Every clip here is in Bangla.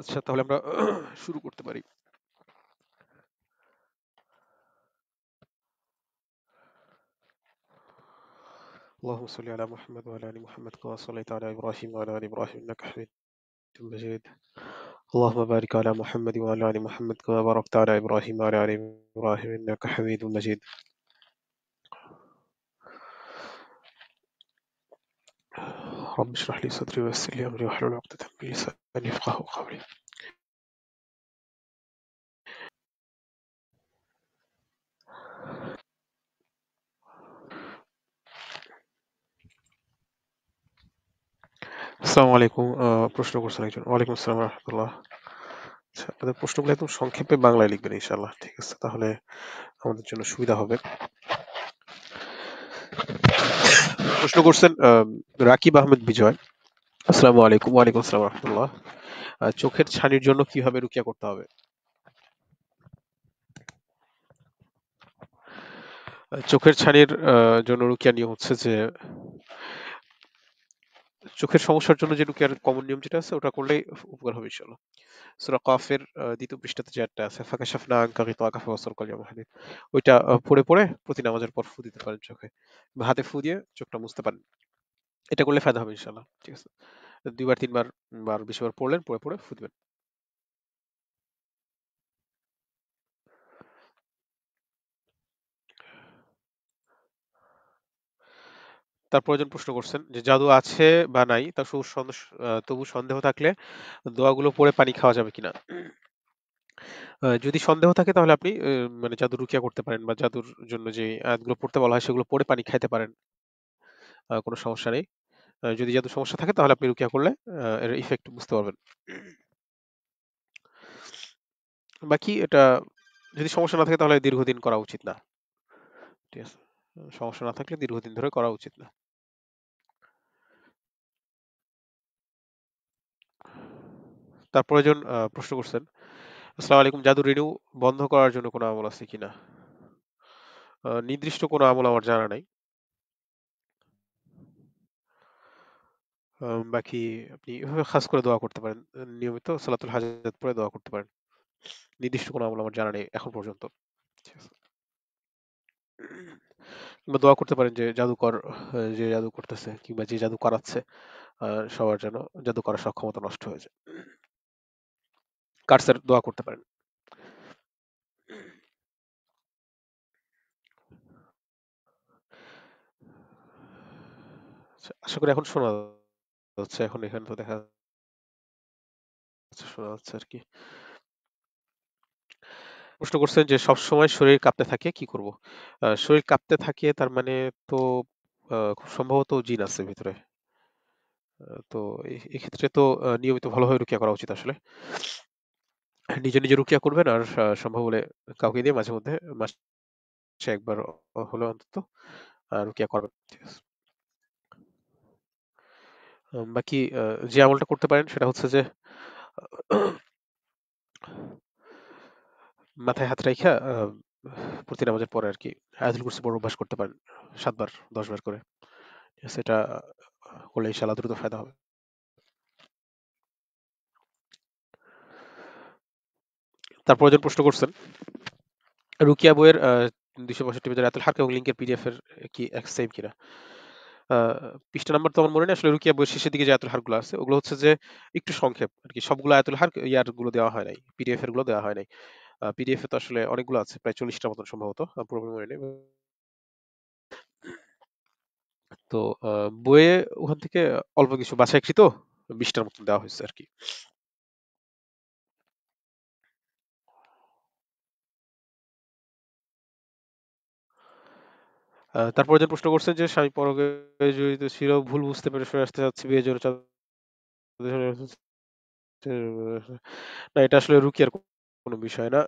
আচ্ছা তাহলে আমরা শুরু করতে পারি اللهم صل على محمد وعلى ال محمد كما صليت على ابراهيم وعلى ال ابراهيم انك حميد مجيد اللهم بارك على محمد وعلى ال محمد كما باركت على ابراهيم وعلى ال ابراهيم انك حميد مجيد رب اشرح لي صدري ويسر لي امري واحلل عقدة من لساني يفقهوا قولي السلام عليكم প্রশ্ন করছেন একজন ওয়ালাইকুম আসসালাম রহমতুল্লাহ আচ্ছা আপনাদের প্রশ্নগুলো একদম সংক্ষেপে বাংলায় লিখবেন ইনশাল্লাহ ঠিক আছে তাহলে আমাদের জন্য সুবিধা হবে প্রশ্ন করছেন রাকিব আহমেদ বিজয় আসসালামু আলাইকুম ওয়ালাইকুম আসসালাম রহমতুল্লাহ চোখের ছানির জন্য কিভাবে রুকিয়া করতে হবে চোখের ছানির জন্য রুকিয়া নিয়ে হচ্ছে যে চোখের সমস্যার জন্য যে রুকিয়ার কমন নিয়ম যেটা আছে ওটা করলে উপকার হবে ইনশাআল্লাহ দ্বিতীয় পৃষ্ঠাতে যে একটা আছে ওইটা পড়ে পড়ে প্রতি নামাজের পর ফু দিতে পারেন চোখে হাতে ফু দিয়ে চোখটা মুছতে পারেন এটা করলে ফায়দা হবে ঠিক আছে দুইবার তিনবার বার বেশিবার পড়লেন পড়ে পড়ে ফু দিবেন তার প্রশ্ন করছেন যে জাদু আছে বা নাই তা তবু সন্দেহ থাকলে দোয়াগুলো পরে পানি খাওয়া যাবে কিনা যদি সন্দেহ থাকে তাহলে আপনি মানে জাদু রুকিয়া করতে পারেন বা জাদুর জন্য যে আয়াতগুলো পড়তে বলা হয় সেগুলো পরে পানি খাইতে পারেন কোনো সমস্যা নেই যদি জাদু সমস্যা থাকে তাহলে আপনি রুকিয়া করলে এর ইফেক্ট বুঝতে পারবেন বাকি এটা যদি সমস্যা না থাকে তাহলে দীর্ঘদিন করা উচিত না ঠিক আছে সমস্যা না থাকলে দীর্ঘদিন ধরে করা উচিত না তারপরে একজন প্রশ্ন করছেন আসসালামু আলাইকুম জাদু রিনিউ বন্ধ করার জন্য কোনো আমল আছে কিনা নির্দিষ্ট কোনো আমল আমার জানা নাই বাকি আপনি এভাবে খাস করে দোয়া করতে পারেন নিয়মিত সালাতুল হাজাত পরে দোয়া করতে পারেন নির্দিষ্ট কোনো আমল আমার জানা নেই এখন পর্যন্ত কিংবা দোয়া করতে পারেন যে জাদুকর যে জাদু করতেছে কিংবা যে জাদু করাচ্ছে সবার যেন জাদু করার সক্ষমতা নষ্ট হয়ে যায় কাটসের দোয়া করতে পারেন আচ্ছা, আশা করি এখন শোনা যাচ্ছে এখন এখানে তো দেখা শোনা যাচ্ছে আর কি প্রশ্ন করছেন যে সব সময় শরীর কাঁপতে থাকে কি করব শরীর কাঁপতে থাকে তার মানে তো খুব সম্ভবত জিন আছে ভিতরে তো এক্ষেত্রে তো নিয়মিত ভালোভাবে রুকিয়া করা উচিত আসলে নিজে নিজে রুকিয়া করবেন আর সম্ভব হলে কাউকে দিয়ে মাঝে মধ্যে মাসে একবার হলো অন্তত রুকিয়া করবেন বাকি যে আমলটা করতে পারেন সেটা হচ্ছে যে মাথায় হাত রাইখা প্রতি নামাজের পরে আর কি আয়াতুল কুরসি পড়ে অভ্যাস করতে পারেন সাতবার দশবার করে সেটা করলে ইনশাআল্লাহ দ্রুত ফায়দা হবে তারপর যখন প্রশ্ন করছেন রুকিয়া বইয়ের দুইশো পঁয়ষট্টি পেজের এত হারকা এবং লিঙ্কের পিডিএফ এর কি এক সেম কিনা পৃষ্ঠা নাম্বার তো আমার মনে নেই আসলে রুকিয়া বইয়ের শেষের দিকে যে হারগুলো আছে ওগুলো হচ্ছে যে একটু সংক্ষেপ আর কি সবগুলো হার ইয়ার গুলো দেওয়া হয় নাই পিডিএফ এর গুলো দেওয়া হয় নাই পিডিএফ তো আসলে অনেকগুলো আছে প্রায় চল্লিশটা মতন সম্ভবত পুরোপুরি মনে নেই তো বইয়ে ওখান থেকে অল্প কিছু বাছাইকৃত বিশটার মতন দেওয়া হয়েছে আর কি তারপরে যে প্রশ্ন করছে যে স্বামী পরকে জড়িত ছিল ভুল বুঝতে পেরে সরে আসতে চাচ্ছি বিয়ে জোর না এটা আসলে রুকিয়ার কোনো বিষয় না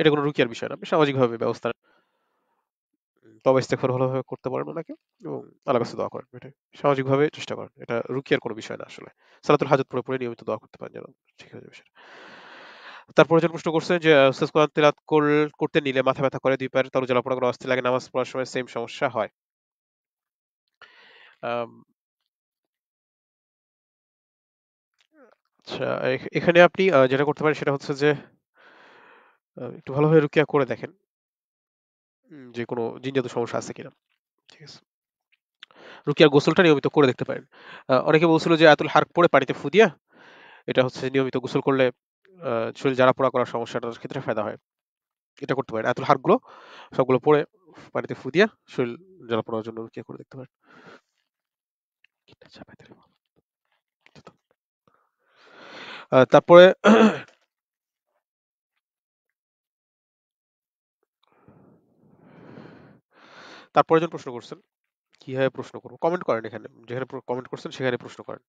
এটা কোনো রুকিয়ার বিষয় না আপনি সামাজিকভাবে ব্যবস্থা তবে ইস্তেকফার ভালোভাবে করতে পারেন ওনাকে এবং আলাদা কাছে দোয়া করেন এটা সামাজিকভাবে চেষ্টা করেন এটা রুকিয়ার কোনো বিষয় না আসলে সালাতুল হাজত পড়ে পড়ে নিয়মিত দোয়া করতে পারেন যেন ঠিক হয়ে যাবে তারপরে যখন প্রশ্ন করছে যে শেষ কোরআন তেলাত করতে নিলে মাথা ব্যথা করে দুই পায়ের তার জ্বালা পড়া করে অস্থির লাগে নামাজ পড়ার সময় সেম সমস্যা হয় আচ্ছা এখানে আপনি যেটা করতে পারেন সেটা হচ্ছে যে একটু ভালোভাবে রুকিয়া করে দেখেন যে কোনো জিনজাত সমস্যা আছে কিনা ঠিক আছে রুকিয়ার গোসলটা নিয়মিত করে দেখতে পারেন অনেকে বলছিল যে আতুল হার্ক পরে পানিতে ফুদিয়া এটা হচ্ছে নিয়মিত গোসল করলে শরীর জ্বালা পোড়া করার সমস্যাটার ক্ষেত্রে ফায়দা হয় এটা করতে পারেন এত হাড়গুলো সবগুলো পরে পানিতে ফু শরীর জ্বালা পোড়ার জন্য কে করে দেখতে পারেন তারপরে তারপরে যখন প্রশ্ন করছেন কিভাবে প্রশ্ন করবো কমেন্ট করেন এখানে যেখানে কমেন্ট করছেন সেখানে প্রশ্ন করেন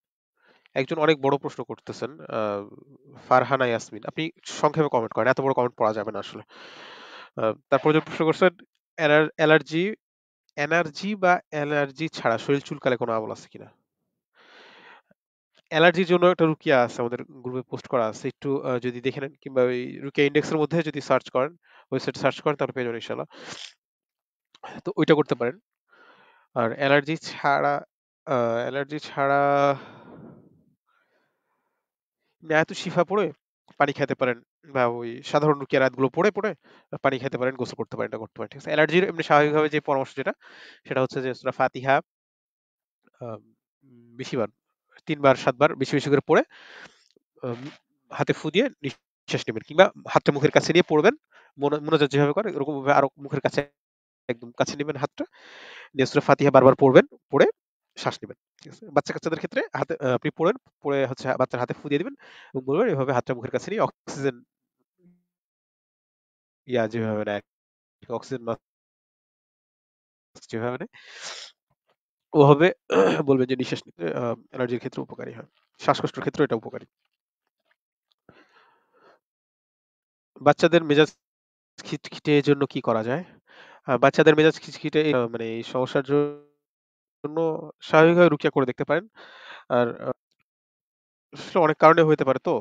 একজন অনেক বড় প্রশ্ন করতেছেন ফারহানা ইয়াসমিন আপনি সংক্ষেপে কমেন্ট করেন এত বড় কমেন্ট পড়া যাবে না আসলে তারপর যে প্রশ্ন করছেন অ্যালার্জি এনার্জি বা অ্যালার্জি ছাড়া শরীর চুলকালে কোনো আবল আছে কিনা অ্যালার্জির জন্য একটা রুকিয়া আছে আমাদের গ্রুপে পোস্ট করা আছে একটু যদি দেখে নেন কিংবা ওই রুকিয়া ইন্ডেক্সের মধ্যে যদি সার্চ করেন ওয়েবসাইট সার্চ করেন তাহলে পেয়ে যাবেন ইনশাল্লাহ তো ওইটা করতে পারেন আর অ্যালার্জি ছাড়া অ্যালার্জি ছাড়া এত শিফা পড়ে পানি খেতে পারেন বা ওই সাধারণ কেরাতগুলো পড়ে পড়ে পানি খেতে পারেন গোসল করতে পারেন করতে পারেন ঠিক আছে অ্যালার্জির এমনি স্বাভাবিকভাবে যে পরামর্শ যেটা সেটা হচ্ছে যে সুরা ফাতিহা বেশিবার তিনবার সাতবার বেশি বেশি করে পড়ে হাতে ফু দিয়ে নিঃশ্বাস নেবেন কিংবা হাতটা মুখের কাছে নিয়ে পড়বেন মনোযোগ যেভাবে করে এরকম ভাবে আরো মুখের কাছে একদম কাছে নেবেন হাতটা নিয়ে সুরা ফাতিহা বারবার পড়বেন পড়ে শ্বাস নেবেন বাচ্চা কাচ্চাদের ক্ষেত্রে হাতে আপনি পড়েন পড়ে হচ্ছে বাচ্চার হাতে ফুদিয়ে দিবেন এবং বলবেন এভাবে হাতটা মুখের কাছে নিয়ে অক্সিজেন ইয়া যেভাবে নেয় অক্সিজেন যেভাবে নেয় ওভাবে বলবেন যে নিঃশ্বাস নিতে অ্যালার্জির ক্ষেত্রে উপকারী হয় শ্বাসকষ্টের ক্ষেত্রে এটা উপকারী বাচ্চাদের মেজাজ খিটখিটে জন্য কি করা যায় বাচ্চাদের মেজাজ খিটখিটে মানে এই সমস্যার জন্য জন্য স্বাভাবিকভাবে রুকিয়া করে দেখতে পারেন আর অনেক কারণে হইতে পারে তো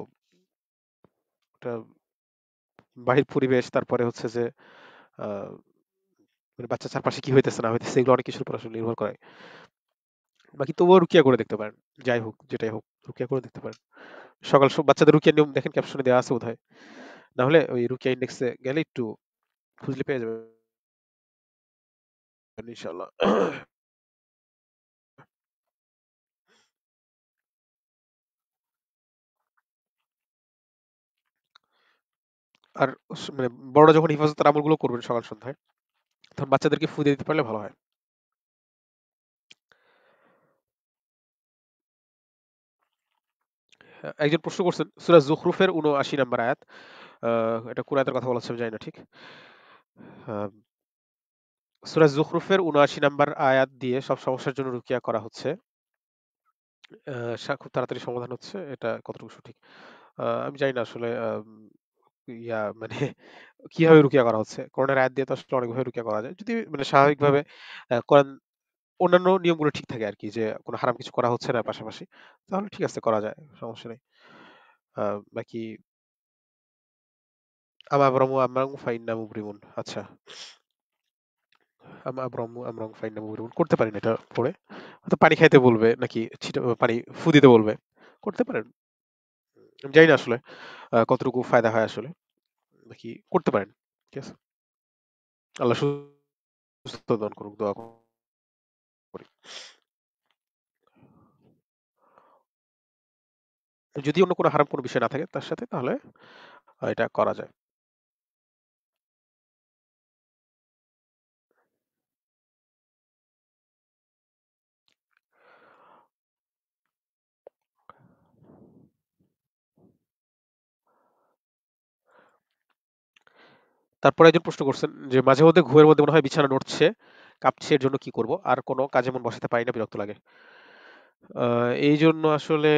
একটা বাহির পরিবেশ তারপরে হচ্ছে যে মানে বাচ্চা চারপাশে কি হইতেছে না হইতেছে এগুলো অনেক কিছুর উপর আসলে নির্ভর করে বাকি তবুও রুকিয়া করে দেখতে পারেন যাই হোক যেটাই হোক রুকিয়া করে দেখতে পারেন সকাল বাচ্চাদের রুকিয়া নিয়ম দেখেন ক্যাপশনে দেওয়া আছে বোধ হয় না হলে ওই রুকিয়া ইন্ডেক্সে গেলে একটু খুঁজলে পেয়ে যাবে ইনশাল্লাহ আর মানে বড়রা যখন হেফাজতের আমলগুলো করবেন সকাল সন্ধ্যায় তখন বাচ্চাদেরকে ফুঁ দিতে পারলে ভালো হয় হ্যাঁ, একজন প্রশ্ন করছেন সুরাজ জুখরুফের উনআশি নাম্বার আয়াত এটা কোন কথা বলা যায় না ঠিক হ্যাঁ, সুরাজ জুখরুফের উনআশি নাম্বার আয়াত দিয়ে সব সমস্যার জন্য রুকিয়া করা হচ্ছে খুব তাড়াতাড়ি সমাধান হচ্ছে এটা কতটুকু সঠিক আমি জানি না আসলে ইয়া মানে কিভাবে রুকিয়া করা হচ্ছে করোনার আয়াত দিয়ে তো আসলে অনেকভাবে রুকিয়া করা যায় যদি মানে স্বাভাবিকভাবে আহ, কোরআন অন্যান্য নিয়মগুলো ঠিক থাকে আর কি যে কোনো হারাম কিছু করা হচ্ছে না পাশাপাশি তাহলে ঠিক আছে করা যায় সমস্যা নেই বাকি আমা আবরামু আমরাং ফাইন্না মুবরিমুন আচ্ছা আমা আবরামু আমরাং ফাইন্না মুবরিমুন করতে পারেন এটা পড়ে হয়তো পানি খাইতে বলবে নাকি ছিটা পানি ফু দিতে বলবে করতে পারেন জানি না আসলে কতটুকু ফায়দা হয় আসলে নাকি করতে পারেন ঠিক আছে আল্লাহ সুস্থ দান করুক দোয়া করি যদি অন্য কোনো হারাম কোনো বিষয় না থাকে তার সাথে তাহলে এটা করা যায় তারপরে একজন প্রশ্ন করছেন যে মাঝে মধ্যে ঘুমের মধ্যে মনে হয় বিছানা নড়ছে কাঁপছে এর জন্য কি করব আর কোনো কাজে মন বসাতে পারি না বিরক্ত লাগে এই জন্য আসলে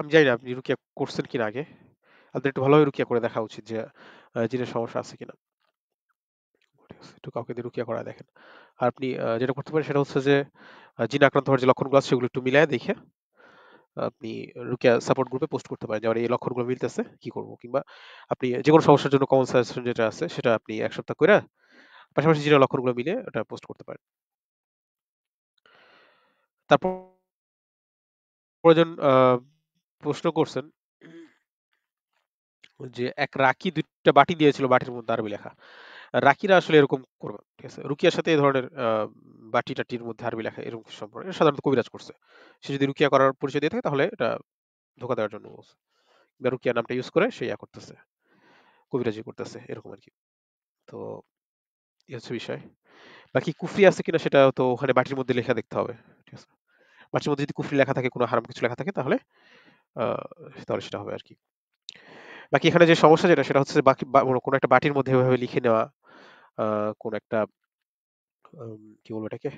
আমি জানি না রুকিয়া করছেন কিনা আগে আপনার একটু ভালোভাবে রুকিয়া করে দেখা উচিত যে জিনের সমস্যা আছে কিনা একটু কাউকে দিয়ে রুকিয়া করা দেখেন আর আপনি যেটা করতে পারেন সেটা হচ্ছে যে জিন আক্রান্ত হওয়ার যে লক্ষণগুলো আছে সেগুলো একটু মিলায় দেখে আপনি রুকিয়া সাপোর্ট গ্রুপে পোস্ট করতে পারেন যে আমার এই লক্ষণগুলো মিলতেছে কি করব কিংবা আপনি যে কোনো সমস্যার জন্য কমন সাজেশন যেটা আছে সেটা আপনি এক সপ্তাহ করে পাশাপাশি যেটা লক্ষণগুলো মিলে ওটা পোস্ট করতে পারেন তারপর প্রয়োজন প্রশ্ন করছেন যে এক রাখি দুইটা বাটি দিয়েছিল বাটির মধ্যে আরবি লেখা রাকিরা আসলে এরকম করবে ঠিক আছে রুকিয়ার সাথে এই ধরনের বাটি টাটির মধ্যে আরবি লেখা এরকম সম্পর্ক সাধারণত কবিরাজ করছে সে যদি রুকিয়া করার পরিচয় দিয়ে থাকে তাহলে এটা ধোকা দেওয়ার জন্য বলছে বা রুকিয়া নামটা ইউজ করে সে ইয়া করতেছে কবিরাজি করতেছে এরকম আর কি তো এই হচ্ছে বিষয় বাকি কুফরি আছে কিনা সেটা তো ওখানে বাটির মধ্যে লেখা দেখতে হবে ঠিক আছে বাটির মধ্যে যদি কুফরি লেখা থাকে কোনো হারাম কিছু লেখা থাকে তাহলে তাহলে সেটা হবে আর কি বাকি এখানে যে সমস্যা যেটা সেটা হচ্ছে বাকি কোনো একটা বাটির মধ্যে এভাবে লিখে নেওয়া কোন একটা কি বলবো এটাকে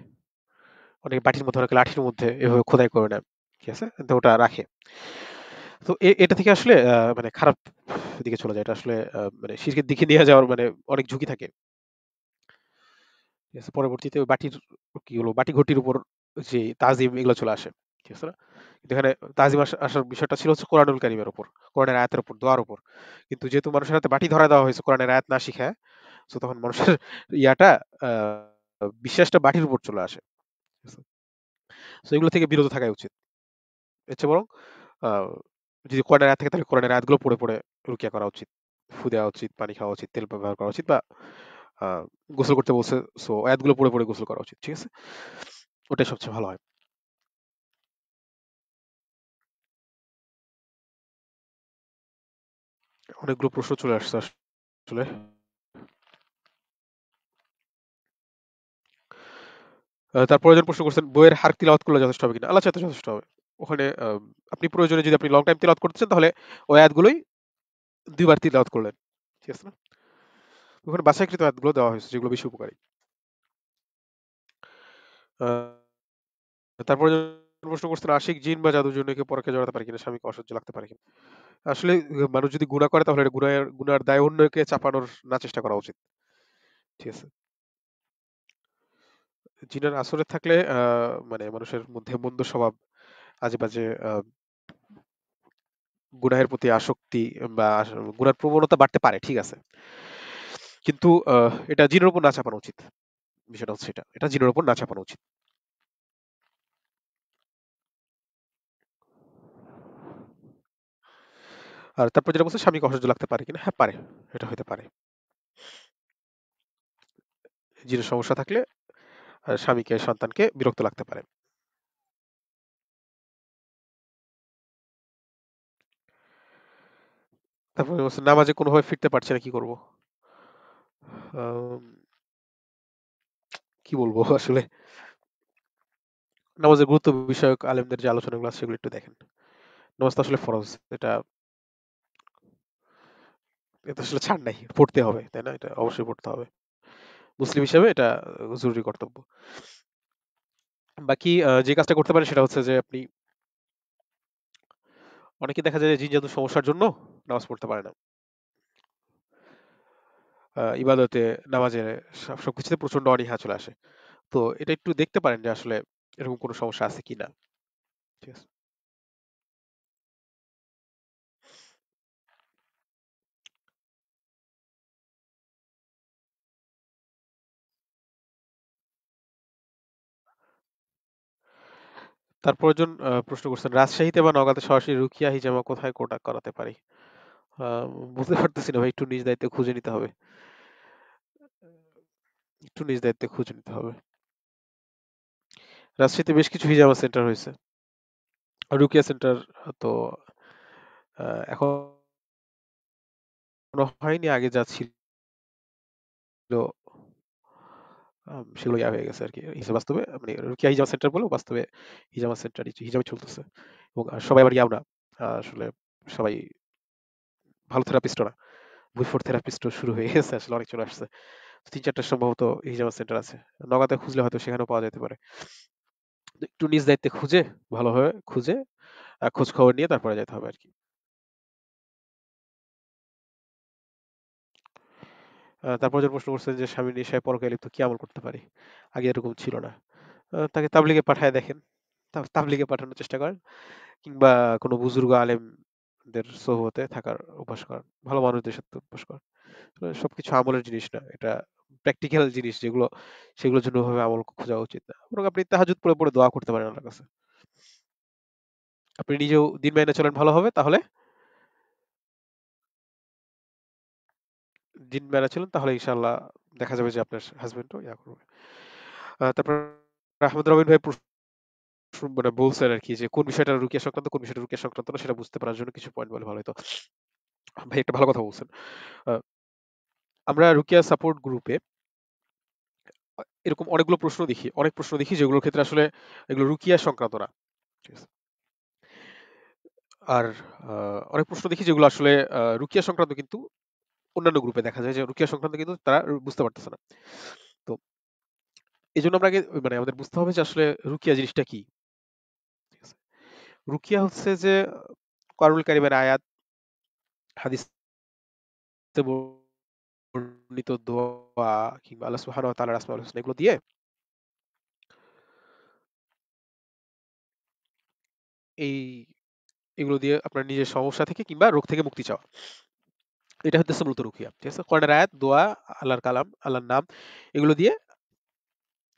অনেকে বাটির মধ্যে অনেকে লাঠির মধ্যে এভাবে খোদাই করে নেয় ঠিক আছে তো ওটা রাখে তো এটা থেকে আসলে মানে খারাপ দিকে চলে যায় এটা আসলে মানে শিরকের দিকে নিয়ে যাওয়ার মানে অনেক ঝুঁকি থাকে ঠিক আছে পরবর্তীতে বাটির কি হলো বাটি ঘটির উপর যে তাজিম এগুলো চলে আসে ঠিক আছে না এখানে তাজিম আসার বিষয়টা ছিল হচ্ছে কোরআনুল কারিমের উপর কোরআনের আয়াতের উপর দোয়ার উপর কিন্তু যেহেতু মানুষের হাতে বাটি ধরা দেওয়া হয়েছে কোরআনের আয়াত না শিখায় সো তখন মানুষের ইয়াটা বিশ্বাসটা বাটির উপর চলে আসে সো এগুলো থেকে বিরত থাকাই উচিত এর বরং যদি কোরআনের থাকে তাহলে কোরআনের আয়াতগুলো পড়ে পড়ে রুকিয়া করা উচিত ফু দেওয়া উচিত পানি খাওয়া উচিত তেল ব্যবহার করা উচিত বা গোসল করতে বলছে সো আয়াতগুলো পড়ে পড়ে গোসল করা উচিত ঠিক আছে ওটাই সবচেয়ে ভালো হয় অনেকগুলো প্রশ্ন চলে আসছে আসলে তার প্রয়োজন প্রশ্ন করছেন বইয়ের হার তিলাওয়াত করলে যথেষ্ট হবে কিনা আল্লাহ চাইতে যথেষ্ট হবে ওখানে আপনি প্রয়োজনে যদি আপনি লং টাইম তিলাওয়াত করতেছেন তাহলে ওই আয়াতগুলোই দুইবার তিলাওয়াত করলেন ঠিক আছে না ওখানে বাসাইকৃত আয়াতগুলো দেওয়া হয়েছে যেগুলো বেশি উপকারী তারপরে প্রশ্ন করছেন আশিক জিন বা জাদুর জন্য পরকে জড়াতে পারে কিনা স্বামীকে অসহ্য লাগতে পারে কিনা আসলে মানুষ যদি গুণা করে তাহলে গুণার গুণার দায় অন্যকে চাপানোর না চেষ্টা করা উচিত ঠিক আছে জিনের আসরে থাকলে আহ, মানে মানুষের মধ্যে মন্দ স্বভাব আজে বাজে আহ, গুনাহের প্রতি আসক্তি বা গুণার গুনার প্রবণতা বাড়তে পারে ঠিক আছে কিন্তু আহ, এটা জিনের উপর না চাপানো উচিত বিষয়টা হচ্ছে এটা এটা জিনের উপর না চাপানো উচিত আর তারপর যেটা বলছে স্বামীকে অসহ্য লাগতে পারে কিনা হ্যাঁ পারে এটা হতে পারে জিনের সমস্যা থাকলে স্বামীকে সন্তানকে বিরক্ত লাগতে পারে তারপরে বলছে নামাজে কোনোভাবে ফিরতে পারছে না কি করব কি বলবো আসলে নামাজের গুরুত্ব বিষয়ক আলেমদের যে আলোচনাগুলো সেগুলো একটু দেখেন নামাজ তো আসলে ফরজ এটা এটা আসলে ছাড় নাই পড়তে হবে তাই না এটা অবশ্যই পড়তে হবে মুসলিম হিসেবে এটা জরুরি কর্তব্য বাকি যে কাজটা করতে পারে সেটা হচ্ছে যে আপনি অনেকে দেখা যায় জিন জাদু সমস্যার জন্য নামাজ পড়তে পারে না ইবাদতে নামাজের সবকিছুতে প্রচন্ড অনীহা চলে আসে তো এটা একটু দেখতে পারেন যে আসলে এরকম কোনো সমস্যা আছে কি না ঠিক আছে তারপর জন প্রশ্ন করছেন রাজশাহীতে বা নওগাঁতে সরাসরি রুকিয়া হিজামা কোথায় কোটা করাতে পারি বুঝতে পারতেছি না ভাই একটু নিজ দায়িত্বে খুঁজে নিতে হবে একটু নিজ দায়িত্বে খুঁজে নিতে হবে রাজশাহীতে বেশ কিছু হিজামা সেন্টার হয়েছে রুকিয়া সেন্টার তো এখন হয়নি আগে যা ছিল সেগুলো ইয়া হয়ে গেছে আর কি বাস্তবে মানে রুকিয়া হিজাব সেন্টার বলেও বাস্তবে হিজামা সেন্টার হিজাবে চলতেছে এবং সবাই আবার ইয়াও না আসলে সবাই ভালো থেরাপিস্টও না বুইফোর থেরাপিস্টও শুরু হয়ে গেছে আসলে অনেক চলে আসছে তিন চারটা সম্ভবত হিজামা সেন্টার আছে নগাতে খুঁজলে হয়তো সেখানেও পাওয়া যেতে পারে একটু নিজ দায়িত্বে খুঁজে ভালোভাবে খুঁজে খোঁজ খবর নিয়ে তারপরে যেতে হবে আর কি তারপর যখন প্রশ্ন করছে যে স্বামী নেশায় পরকায় লিপ্ত কি আমল করতে পারি আগে এরকম ছিল না তাকে তাবলিগে পাঠায় দেখেন তাবলিগে পাঠানোর চেষ্টা করেন কিংবা কোনো বুজুর্গ আলেমদের থাকার অভ্যাস করেন ভালো মানুষদের সাথে অভ্যাস করেন সবকিছু আমলের জিনিস না এটা প্র্যাকটিক্যাল জিনিস যেগুলো সেগুলোর জন্য ভাবে আমল খোঁজা উচিত না বরং আপনি তাহাজুদ পড়ে পড়ে দোয়া করতে পারেন আপনার কাছে আপনি নিজেও দিন মাইনে চলেন ভালো হবে তাহলে দিন মেলা ছিলেন তাহলে ইনশাল্লাহ দেখা যাবে যে আপনার হাজবেন্ডও ইয়া করবে তারপর আহমদ রবিন ভাই মানে বলছেন আর কি যে কোন বিষয়টা রুকিয়া সংক্রান্ত কোন বিষয়টা রুকিয়া সংক্রান্ত না সেটা বুঝতে পারার জন্য কিছু পয়েন্ট বলে ভালো হয়তো ভাই একটা ভালো কথা বলছেন আমরা রুকিয়া সাপোর্ট গ্রুপে এরকম অনেকগুলো প্রশ্ন দেখি অনেক প্রশ্ন দেখি যেগুলোর ক্ষেত্রে আসলে এগুলো রুকিয়া সংক্রান্ত না আর অনেক প্রশ্ন দেখি যেগুলো আসলে রুকিয়া সংক্রান্ত কিন্তু অন্যান্য গ্রুপে দেখা যায় যে রুকিয়া সংক্রান্ত কিন্তু তারা বুঝতে পারতেছে না তো এই জন্য আমরা আগে মানে আমাদের বুঝতে হবে যে আসলে রুকিয়া জিনিসটা কি রুকিয়া হচ্ছে যে কারুল কারিমের আয়াত হাদিস বর্ণিত দোয়া কিংবা আল্লাহ সুহান তালার আসমাউল হোসেন এগুলো দিয়ে এই এগুলো দিয়ে আপনার নিজের সমস্যা থেকে কিংবা রোগ থেকে মুক্তি চাওয়া এটা হচ্ছে মূলত রুকিয়া ঠিক আছে কয়টা রায়াত দোয়া আল্লাহর কালাম আল্লাহর নাম এগুলো দিয়ে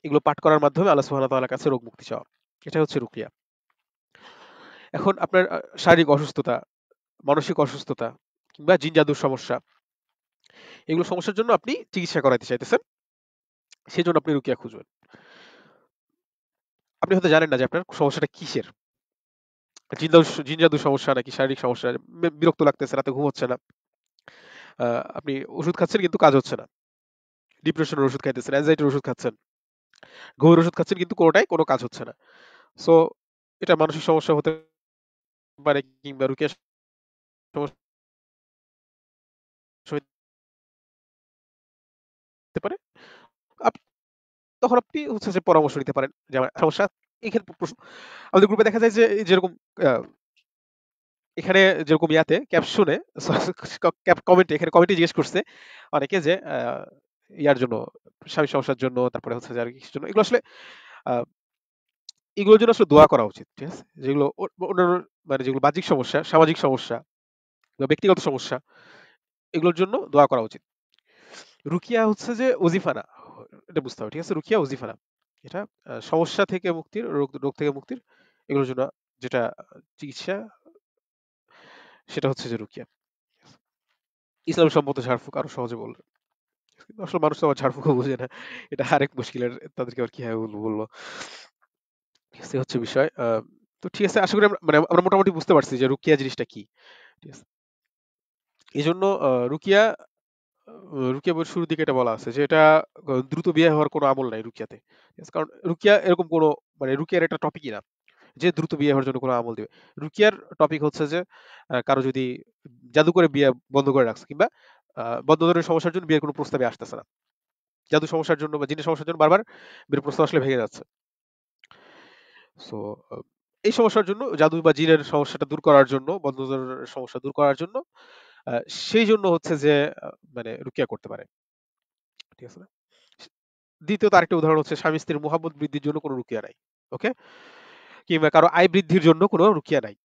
এগুলো পাঠ করার মাধ্যমে আল্লাহ সুবহানাহু ওয়া কাছে রোগ মুক্তি চাওয়া এটা হচ্ছে রুকিয়া এখন আপনার শারীরিক অসুস্থতা মানসিক অসুস্থতা কিংবা জিন জাদুর সমস্যা এগুলো সমস্যার জন্য আপনি চিকিৎসা করাইতে চাইতেছেন সেই জন্য আপনি রুকিয়া খুঁজবেন আপনি হয়তো জানেন না যে আপনার সমস্যাটা কিসের জিন জাদু সমস্যা নাকি শারীরিক সমস্যা বিরক্ত লাগতেছে রাতে ঘুমোচ্ছে না আপনি ওষুধ খাচ্ছেন কিন্তু কাজ হচ্ছে না ডিপ্রেশনের ওষুধ খাইতেছেন অ্যাংজাইটির ওষুধ খাচ্ছেন ঘুমের ওষুধ খাচ্ছেন কিন্তু কোনোটাই কোনো কাজ হচ্ছে না সো এটা মানসিক সমস্যা হতে পারে কিংবা রুকিয়া পারে তখন আপনি হচ্ছে যে পরামর্শ নিতে পারেন যে আমার সমস্যা এখানে প্রশ্ন আমাদের গ্রুপে দেখা যায় যে যেরকম এখানে যেরকম ইয়াতে ক্যাপশনে কমেন্টে এখানে কমেন্টে জিজ্ঞেস করছে অনেকে যে ইয়ার জন্য স্বামী সমস্যার জন্য তারপরে হচ্ছে আর কিছুর জন্য এগুলো আসলে এগুলোর জন্য আসলে দোয়া করা উচিত ঠিক আছে যেগুলো অন্যান্য মানে যেগুলো বাহ্যিক সমস্যা সামাজিক সমস্যা বা ব্যক্তিগত সমস্যা এগুলোর জন্য দোয়া করা উচিত রুকিয়া হচ্ছে যে ওজিফানা এটা বুঝতে হবে ঠিক আছে রুকিয়া ওজিফানা এটা সমস্যা থেকে মুক্তির রোগ রোগ থেকে মুক্তির এগুলোর জন্য যেটা চিকিৎসা সেটা হচ্ছে যে রুকিয়া ইসলাম সম্মত ঝাড়ফুক আরো সহজে বললেন আসলে মানুষ তো আমার ঝাড়ফুক বুঝে না এটা আরেক মুশকিলের তাদেরকে আবার কি বলবো বলবো সে হচ্ছে বিষয় তো ঠিক আছে আশা করি মানে আমরা মোটামুটি বুঝতে পারছি যে রুকিয়া জিনিসটা কি ঠিক আছে এই জন্য রুকিয়া রুকিয়া বইয়ের শুরুর দিকে এটা বলা আছে যে এটা দ্রুত বিয়ে হওয়ার কোনো আমল নাই রুকিয়াতে কারণ রুকিয়া এরকম কোনো মানে রুকিয়ার একটা টপিকই না যে দ্রুত বিয়ে হওয়ার জন্য কোনো আমল দিবে রুকিয়ার টপিক হচ্ছে যে কারো যদি জাদু করে বিয়ে বন্ধ করে রাখছে কিংবা বন্ধ ধরনের সমস্যার জন্য বিয়ের কোনো প্রস্তাবে আসতেছে না জাদু সমস্যার জন্য বা জিনিস সমস্যার জন্য বারবার বিয়ের প্রস্তাব আসলে ভেঙে যাচ্ছে সো এই সমস্যার জন্য জাদু বা জিনের সমস্যাটা দূর করার জন্য বন্ধ ধরনের সমস্যা দূর করার জন্য সেই জন্য হচ্ছে যে মানে রুকিয়া করতে পারে ঠিক আছে দ্বিতীয়ত আরেকটা উদাহরণ হচ্ছে স্বামী স্ত্রীর মোহাম্মদ বৃদ্ধির জন্য কোনো রুকিয়া নাই ওকে কিংবা কারো আয় বৃদ্ধির জন্য কোনো রুকিয়া নাই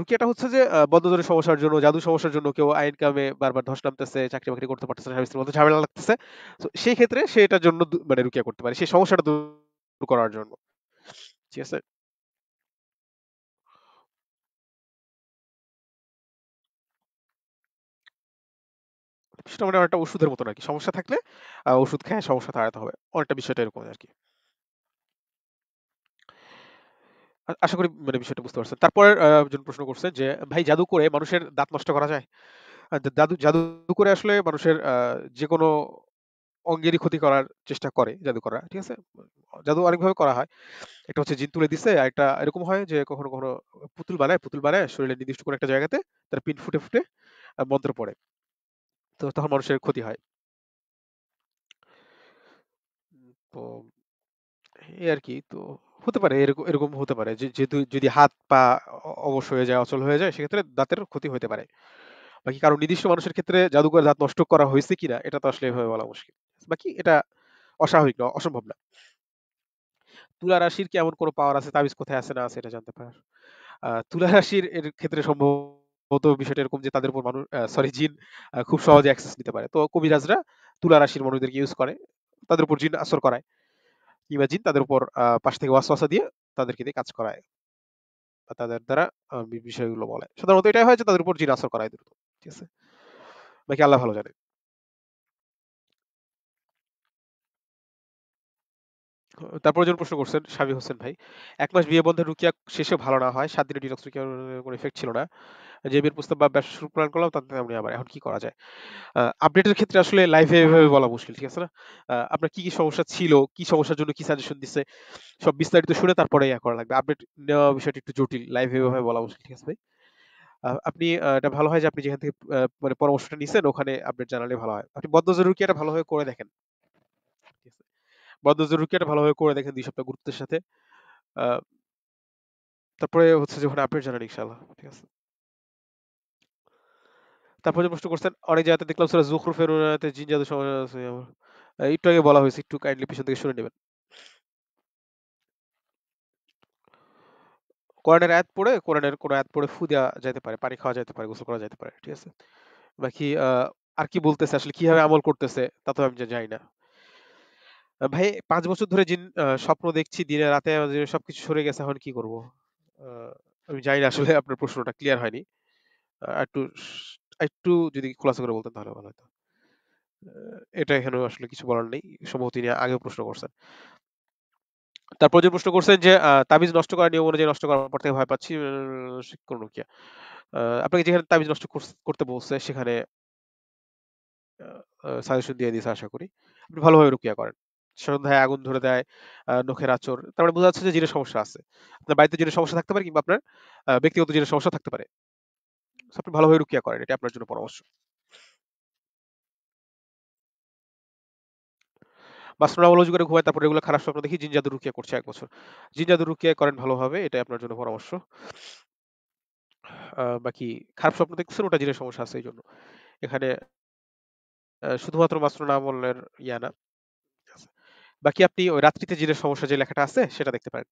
রুকিয়াটা হচ্ছে যে বন্ধজনের সমস্যার জন্য জাদু সমস্যার জন্য কেউ আইন কামে বারবার ধস নামতেছে চাকরি বাকরি করতে পারতেছে না স্বামী মধ্যে ঝামেলা লাগতেছে তো সেই ক্ষেত্রে সে এটার জন্য মানে রুকিয়া করতে পারে সেই সমস্যাটা দূর করার জন্য ঠিক আছে সেটা মানে অনেকটা ওষুধের মতো আর কি সমস্যা থাকলে ওষুধ খেয়ে সমস্যা তাড়াতে হবে অনেকটা বিষয়টা এরকম আর কি আশা করি মানে বিষয়টা বুঝতে পারছেন তারপর একজন প্রশ্ন করছে যে ভাই জাদু করে মানুষের দাঁত নষ্ট করা যায় জাদু জাদু করে আসলে মানুষের যে কোনো অঙ্গেরই ক্ষতি করার চেষ্টা করে জাদু করা ঠিক আছে জাদু অনেকভাবে করা হয় একটা হচ্ছে জিন তুলে দিছে আর একটা এরকম হয় যে কখনো কখনো পুতুল বানায় পুতুল বানায় শরীরে নির্দিষ্ট করে একটা জায়গাতে তার পিন ফুটে ফুটে মন্ত্র পড়ে তো তখন মানুষের ক্ষতি হয় তো এই আর কি তো হতে পারে এরকম এরকম হতে পারে যেহেতু যদি হাত পা অবশ হয়ে যায় অচল হয়ে যায় সেক্ষেত্রে দাঁতের ক্ষতি হতে পারে বাকি কারণ নির্দিষ্ট মানুষের ক্ষেত্রে জাদুঘর দাঁত নষ্ট করা হয়েছে কিনা এটা তো আসলে এভাবে বলা মুশকিল বাকি এটা অস্বাভাবিক না অসম্ভব না তুলা রাশির কি এমন কোনো পাওয়ার আছে তাবিজ কোথায় আছে না আছে এটা জানতে পারার তুলা রাশির এর ক্ষেত্রে সম্ভবত বিষয়টা এরকম যে তাদের উপর মানুষ সরি জিন খুব সহজে অ্যাক্সেস নিতে পারে তো কবিরাজরা তুলা রাশির মানুষদেরকে ইউজ করে তাদের উপর জিন আসর করায় কিংবা জিন তাদের উপর পাশ থেকে ওয়াসওয়াসা দিয়ে তাদেরকে দিয়ে কাজ করায় বা তাদের দ্বারা বিষয়গুলো বলে সাধারণত এটাই হয় যে তাদের উপর জিন আসর করায় দ্রুত ঠিক আছে বাকি আল্লাহ ভালো জানে তারপর যখন প্রশ্ন করছেন সাবি হোসেন ভাই এক মাস বিয়ে বন্ধে রুকিয়া শেষে ভালো না হয় সাত দিনের ডিটক্স রুকিয়ার কোনো এফেক্ট ছিল না যে বের প্রস্তাব বা ব্যবসা শুরু প্ল্যান করলাম তাতে আপনি আবার এখন কি করা যায় আপডেটের ক্ষেত্রে আসলে লাইভে এভাবে বলা মুশকিল ঠিক আছে না আপনার কি কি সমস্যা ছিল কি সমস্যার জন্য কি সাজেশন দিচ্ছে সব বিস্তারিত শুনে তারপরে ইয়া করা লাগবে আপডেট নেওয়া বিষয়টি একটু জটিল লাইভে এভাবে বলা মুশকিল ঠিক আছে ভাই আপনি এটা ভালো হয় যে আপনি যেখান থেকে মানে পরামর্শটা নিছেন ওখানে আপডেট জানালে ভালো হয় আপনি বদ্ধ জরুরি এটা ভালোভাবে করে দেখেন বদ্ধ জরুরি এটা ভালোভাবে করে দেখেন দুই সপ্তাহ গুরুত্বের সাথে তারপরে হচ্ছে যে ওখানে আপডেট জানান ইনশাআল্লাহ ঠিক আছে তারপর যে প্রশ্ন করছেন অনেক জায়গাতে দেখলাম সুরা জুখরুফের ওরাতে জিন জাদু সমস্যা আছে আমার একটু আগে বলা হয়েছে একটু কাইন্ডলি পিছন থেকে শুনে নেবেন কোরআনের আয়াত পড়ে কোরআনের কোনো আয়াত পড়ে ফু দেওয়া যেতে পারে পানি খাওয়া যেতে পারে গোসল করা যেতে পারে ঠিক আছে বাকি আর কি বলতেছে আসলে কিভাবে আমল করতেছে তা তো আমি জানি না ভাই পাঁচ বছর ধরে জিন স্বপ্ন দেখছি দিনে রাতে সবকিছু সরে গেছে এখন কি করব আমি জানি না আসলে আপনার প্রশ্নটা ক্লিয়ার হয়নি একটু একটু যদি খোলাসা করে বলতেন তাহলে ভালো হতো এটা এখানে আসলে কিছু বলার নেই সম্ভবত তিনি আগেও প্রশ্ন করছেন তারপর যে প্রশ্ন করছেন যে তাবিজ নষ্ট করার নিয়ম অনুযায়ী নষ্ট করার পর থেকে ভয় পাচ্ছি কোনো কি আপনাকে যেখানে তাবিজ নষ্ট করতে বলছে সেখানে সাজেশন দিয়ে দিয়েছে আশা করি আপনি ভালোভাবে রুকিয়া করেন সন্ধ্যায় আগুন ধরে দেয় নখের আচর তারপরে মানে বোঝা যাচ্ছে যে জিনের সমস্যা আছে আপনার বাড়িতে জিনের সমস্যা থাকতে পারে কিংবা আপনার ব্যক্তিগত জিনের সমস্যা থাকতে পারে আপনি ভালোভাবে রুকিয়া করেন এটা আপনার জন্য পরামর্শ বাস্তবরা করে ঘুমায় এগুলো খারাপ স্বপ্ন দেখি রুকিয়া করছে এক বছর রুকিয়া করেন ভালোভাবে আপনার জন্য পরামর্শ বাকি খারাপ স্বপ্ন দেখছেন ওটা জিনের সমস্যা আছে এই জন্য এখানে শুধুমাত্র মাস্টার ইয়া না বাকি আপনি ওই রাত্রিতে জিনের সমস্যা যে লেখাটা আছে সেটা দেখতে পারেন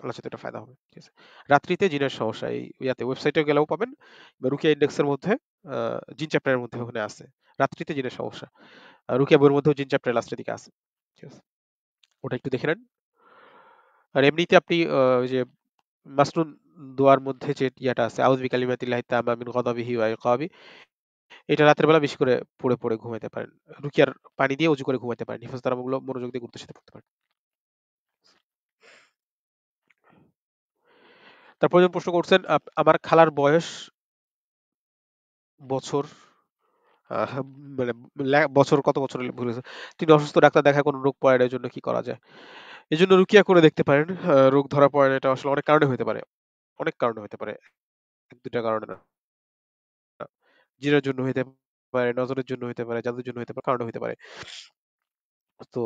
আল্লাহর সাথে ফায়দা হবে ঠিক আছে রাত্রিতে জিনের সমস্যা এই ইয়াতে ওয়েবসাইটে গেলেও পাবেন রুকিয়া ইন্ডেক্সের মধ্যে জিন চ্যাপ্টারের মধ্যে ওখানে আছে রাত্রিতে জিনের সমস্যা রুকিয়া বইয়ের মধ্যেও জিন চ্যাপ্টার লাস্টের দিকে আছে ঠিক আছে ওটা একটু দেখে নেন আর এমনিতে আপনি যে মাসনুন দোয়ার মধ্যে যে ইয়াটা আছে আউজ বিকালিমাতিল্লাহ তামা মিন এটা রাতের বেলা বেশি করে পড়ে পড়ে ঘুমাইতে পারেন রুকিয়ার পানি দিয়ে উজু করে ঘুমাইতে পারেন হিফাজ মনোযোগ দিয়ে গুরুত্বের সাথে পড়তে পারেন তারপর যখন প্রশ্ন করছেন আমার খালার বয়স বছর মানে বছর কত বছর ভুলে তিনি অসুস্থ ডাক্তার দেখা কোনো রোগ পড়ে জন্য কি করা যায় এই জন্য রুকিয়া করে দেখতে পারেন রোগ ধরা পড়ে এটা আসলে অনেক কারণে হতে পারে অনেক কারণে হতে পারে এক দুটা কারণে না জিরার জন্য হতে পারে নজরের জন্য হতে পারে জাদুর জন্য হতে পারে কারণে হতে পারে তো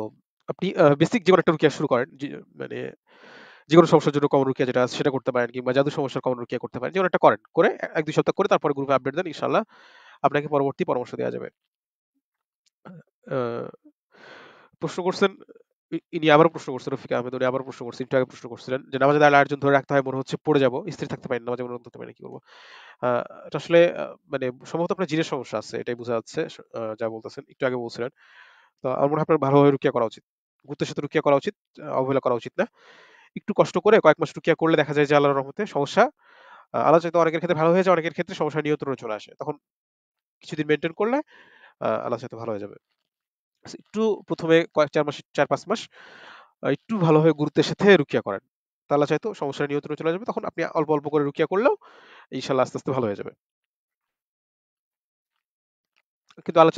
আপনি বেসিক জীবন একটা রুকিয়া শুরু করেন মানে যে কোনো সমস্যার জন্য কমন রুকিয়া যেটা সেটা করতে পারেন কিংবা জাদু সমস্যার কমন রুকিয়া করতে পারেন যেমন একটা করেন করে এক দুই সপ্তাহ করে তারপরে গ্রুপে আপডেট দেন ইনশাল্লাহ আপনাকে পরবর্তী পরামর্শ দেওয়া যাবে প্রশ্ন করছেন ইনি আবার প্রশ্ন করছেন রফিক আহমেদ উনি আবার প্রশ্ন করছেন একটু প্রশ্ন করছিলেন যে নামাজে দাঁড়ালে আটজন ধরে রাখতে হয় মনে হচ্ছে পড়ে যাবো স্থির থাকতে পারেন নামাজে মনে হতে পারি কি করবো এটা আসলে মানে সম্ভবত আপনার জিনের সমস্যা আছে এটাই বোঝা যাচ্ছে যা বলতেছেন একটু আগে বলছিলেন তো আমার মনে হয় আপনার ভালোভাবে রুকিয়া করা উচিত গুরুত্বের সাথে রুকিয়া করা উচিত অবহেলা করা উচিত না একটু কষ্ট করে কয়েক মাস টুকিয়া করলে দেখা যায় যে আল্লাহর রহমতে সমস্যা আল্লাহ চাইতে অনেকের ক্ষেত্রে ভালো হয়ে যায় অনেকের ক্ষেত্রে সমস্যা নিয়ন্ত্রণে চলে আসে তখন কিছুদিন মেনটেন করলে আল্লাহ চাইতে ভালো হয়ে যাবে একটু প্রথমে কয়েক চার মাস চার পাঁচ মাস একটু ভালোভাবে গুরুত্বের সাথে রুকিয়া করেন তাহলে চাইতো সমস্যা নিয়ন্ত্রণে চলে যাবে তখন আপনি অল্প অল্প করে রুকিয়া করলেও ইনশাল্লাহ আস্তে আস্তে ভালো হয়ে যাবে কিন্তু আল্লাহ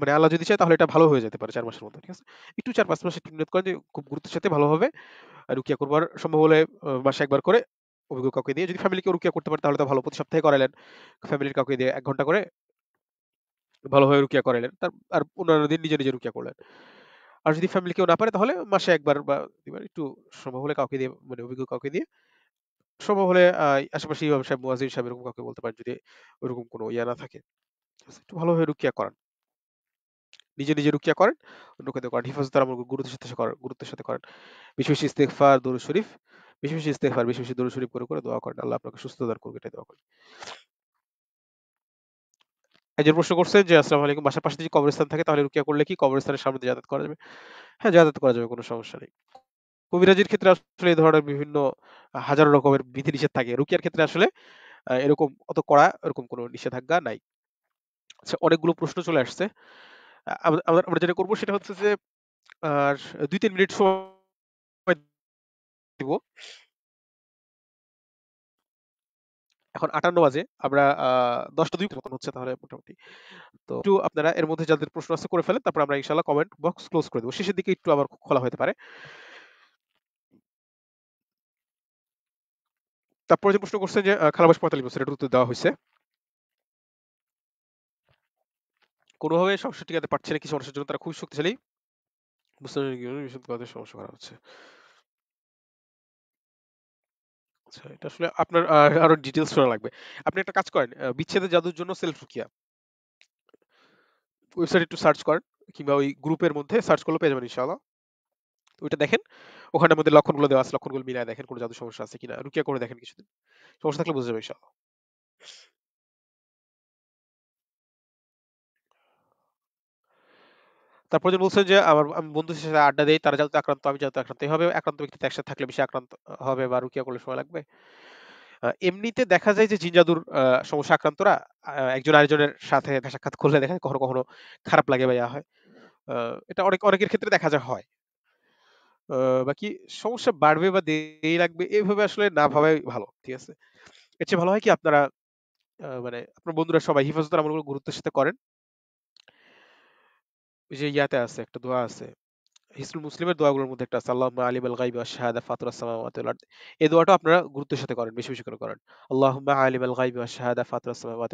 মানে আল্লাহ যদি চায় তাহলে এটা ভালো হয়ে যেতে পারে চার মাসের মধ্যে ঠিক আছে একটু চার পাঁচ মাসে ঠিক করেন খুব গুরুত্বের সাথে ভালোভাবে রুকিয়া করবার সম্ভব হলে মাসে একবার করে অভিজ্ঞ কাউকে দিয়ে যদি ফ্যামিলিকে রুকিয়া করতে পারে তাহলে তো ভালো প্রতি সপ্তাহে করালেন ফ্যামিলির কাউকে দিয়ে এক ঘন্টা করে ভালোভাবে রুকিয়া করালেন তার আর অন্যান্য দিন নিজে নিজে রুকিয়া করলেন আর যদি ফ্যামিলি কেউ না পারে তাহলে মাসে একবার বা দুবার একটু সম্ভব হলে কাউকে দিয়ে মানে অভিজ্ঞ কাউকে দিয়ে সম্ভব হলে আশেপাশে ইমাম সাহেব মুয়াজির সাহেব এরকম কাউকে বলতে পারেন যদি ওরকম কোনো ইয়া না থাকে আচ্ছা, একটু ভালোভাবে রুকিয়া করান নিজে নিজে রুকিয়া করেন রুকিয়া করেন হিফাজ তারা গুরুত্বের সাথে করেন গুরুত্বের সাথে করেন বেশি বেশি ইস্তেকফার দরুদ শরীফ বেশি বেশি ইস্তেকফার বেশি বেশি দরুদ শরীফ করে করে দোয়া করেন আল্লাহ আপনাকে সুস্থ দান করবে এটাই দোয়া করেন একজন প্রশ্ন করছে যে আসসালামু আলাইকুম বাসার পাশে যদি কবরস্থান থাকে তাহলে রুকিয়া করলে কি কবরস্থানের সামনে যাতায়াত করা যাবে হ্যাঁ যাতায়াত করা যাবে কোনো সমস্যা নেই কবিরাজির ক্ষেত্রে আসলে এই ধরনের বিভিন্ন হাজারো রকমের বিধি নিষেধ থাকে রুকিয়ার ক্ষেত্রে আসলে এরকম অত করা এরকম কোনো নিষেধাজ্ঞা নাই আচ্ছা অনেকগুলো প্রশ্ন চলে আসছে আমরা যেটা করবো সেটা হচ্ছে যে আর দুই তিন মিনিট সময় দিব এখন আটান্ন বাজে আমরা দশটা দুই মতন হচ্ছে তাহলে মোটামুটি তো একটু আপনারা এর মধ্যে যাদের প্রশ্ন আছে করে ফেলেন তারপর আমরা ইনশাল্লাহ কমেন্ট বক্স ক্লোজ করে দেবো শেষের দিকে একটু আবার খোলা হতে পারে তারপরে যে প্রশ্ন করছে যে খালাবাস পঁয়তাল্লিশ বছর এটা উত্তর দেওয়া হয়েছে কোনোভাবে সমস্যা টিকাতে পারছে না কিছু মানুষের জন্য তারা খুব শক্তিশালী বুঝতে পারছি সমস্যা করা হচ্ছে আচ্ছা, এটা আসলে আপনার আরো ডিটেলস শোনা লাগবে আপনি একটা কাজ করেন বিচ্ছেদের জাদুর জন্য সেলফ রুকিয়া ওয়েবসাইট একটু সার্চ করেন কিংবা ওই গ্রুপের মধ্যে সার্চ করলে পেয়ে যাবেন ইনশাআল্লাহ ওইটা দেখেন ওখানের মধ্যে লক্ষণগুলো দেওয়া আছে লক্ষণগুলো মিলায় দেখেন কোনো জাদু সমস্যা আছে কিনা রুকিয়া করে দেখেন কিছুদিন সমস্যা থাকলে বুঝে যাবে ইনশাআল্লাহ তারপর যে বলছে যে আমার আমি বন্ধুদের সাথে আড্ডা দেই তারা যেহেতু আক্রান্ত আমি যেহেতু আক্রান্ত হবে আক্রান্ত ব্যক্তিতে একসাথে থাকলে বেশি আক্রান্ত হবে বা রুকিয়া করলে সময় লাগবে এমনিতে দেখা যায় যে জিনজাদুর সমস্যা আক্রান্তরা একজন আরেকজনের সাথে সাক্ষাৎ করলে দেখা কখনো কখনো খারাপ লাগে বা ইয়া হয় এটা অনেক অনেকের ক্ষেত্রে দেখা যায় হয় বাকি সমস্যা বাড়বে বা দেরি লাগবে এইভাবে আসলে না ভাবাই ভালো ঠিক আছে এর চেয়ে ভালো হয় কি আপনারা মানে আপনার বন্ধুরা সবাই হেফাজতের আমলগুলো গুরুত্বের সাথে করেন ওই যে ইয়াতে আছে একটা দোয়া আছে হিসনুল মুসলিমের দোয়াগুলোর মধ্যে একটা আছে আল্লাহ আলী আল গাইব শাহাদা ফাতুর আসসালামাত এই দোয়াটা আপনারা গুরুত্বের সাথে করেন বেশি বেশি করে করেন আল্লাহ আলী আল গাইব শাহাদা ফাতুর আসসালামাত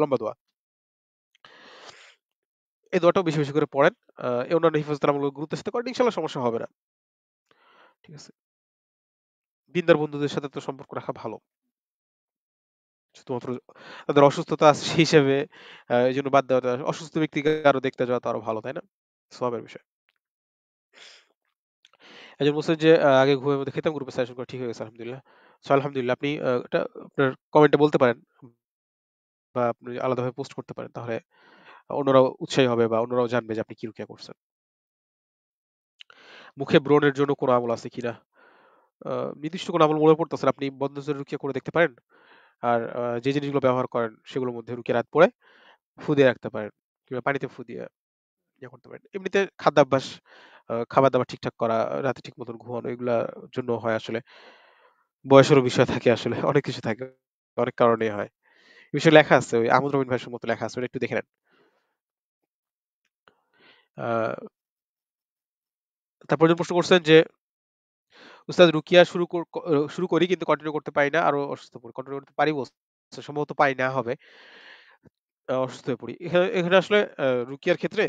লম্বা দোয়া এই দোয়াটাও বেশি বেশি করে পড়েন এই অন্যান্য হিফাজত আমলগুলো গুরুত্বের সাথে করেন ইনশাল্লাহ সমস্যা হবে না ঠিক আছে দিনদার বন্ধুদের সাথে তো সম্পর্ক রাখা ভালো শুধুমাত্র তাদের অসুস্থতা আছে হিসেবে এই জন্য বাদ দেওয়া অসুস্থ ব্যক্তিকে আরো দেখতে যাওয়া তো আরো ভালো তাই না সবের বিষয় একজন বলছে যে আগে ঘুমের মধ্যে খেতাম গ্রুপে সাজেশন করে ঠিক হয়ে গেছে আলহামদুলিল্লাহ সো আলহামদুলিল্লাহ আপনি এটা আপনার কমেন্টে বলতে পারেন বা আপনি আলাদাভাবে পোস্ট করতে পারেন তাহলে অন্যরাও উৎসাহী হবে বা অন্যরাও জানবে যে আপনি কি রুকিয়া করছেন মুখে ব্রণের জন্য কোনো আমল আছে কিনা নির্দিষ্ট কোনো আমল মনে পড়তেছে আপনি বন্ধ রুকিয়া করে দেখতে পারেন আর যে জিনিসগুলো ব্যবহার করেন সেগুলোর মধ্যে রুকিয়ে রাত পড়ে ফু দিয়ে রাখতে পারেন কিংবা পানিতে ফু দিয়ে ইয়ে করতে পারেন এমনিতে খাদ্যাভ্যাস খাবার দাবার ঠিকঠাক করা রাতে ঠিক মতন ঘুমানো এগুলোর জন্য হয় আসলে বয়সেরও বিষয় থাকে আসলে অনেক কিছু থাকে অনেক কারণে হয় বিষয়ে লেখা আছে ওই আমোদ রবীন ভাইয়ের মতো লেখা আছে একটু দেখে নেন তারপর প্রশ্ন করছেন যে উস্তাদ রুকিয়া শুরু শুরু করি কিন্তু কন্টিনিউ করতে পারি না আরো অসুস্থ পড়ি কন্টিনিউ করতে পারি সম্ভবত পাই না হবে অসুস্থ হয়ে পড়ি এখানে আসলে রুকিয়ার ক্ষেত্রে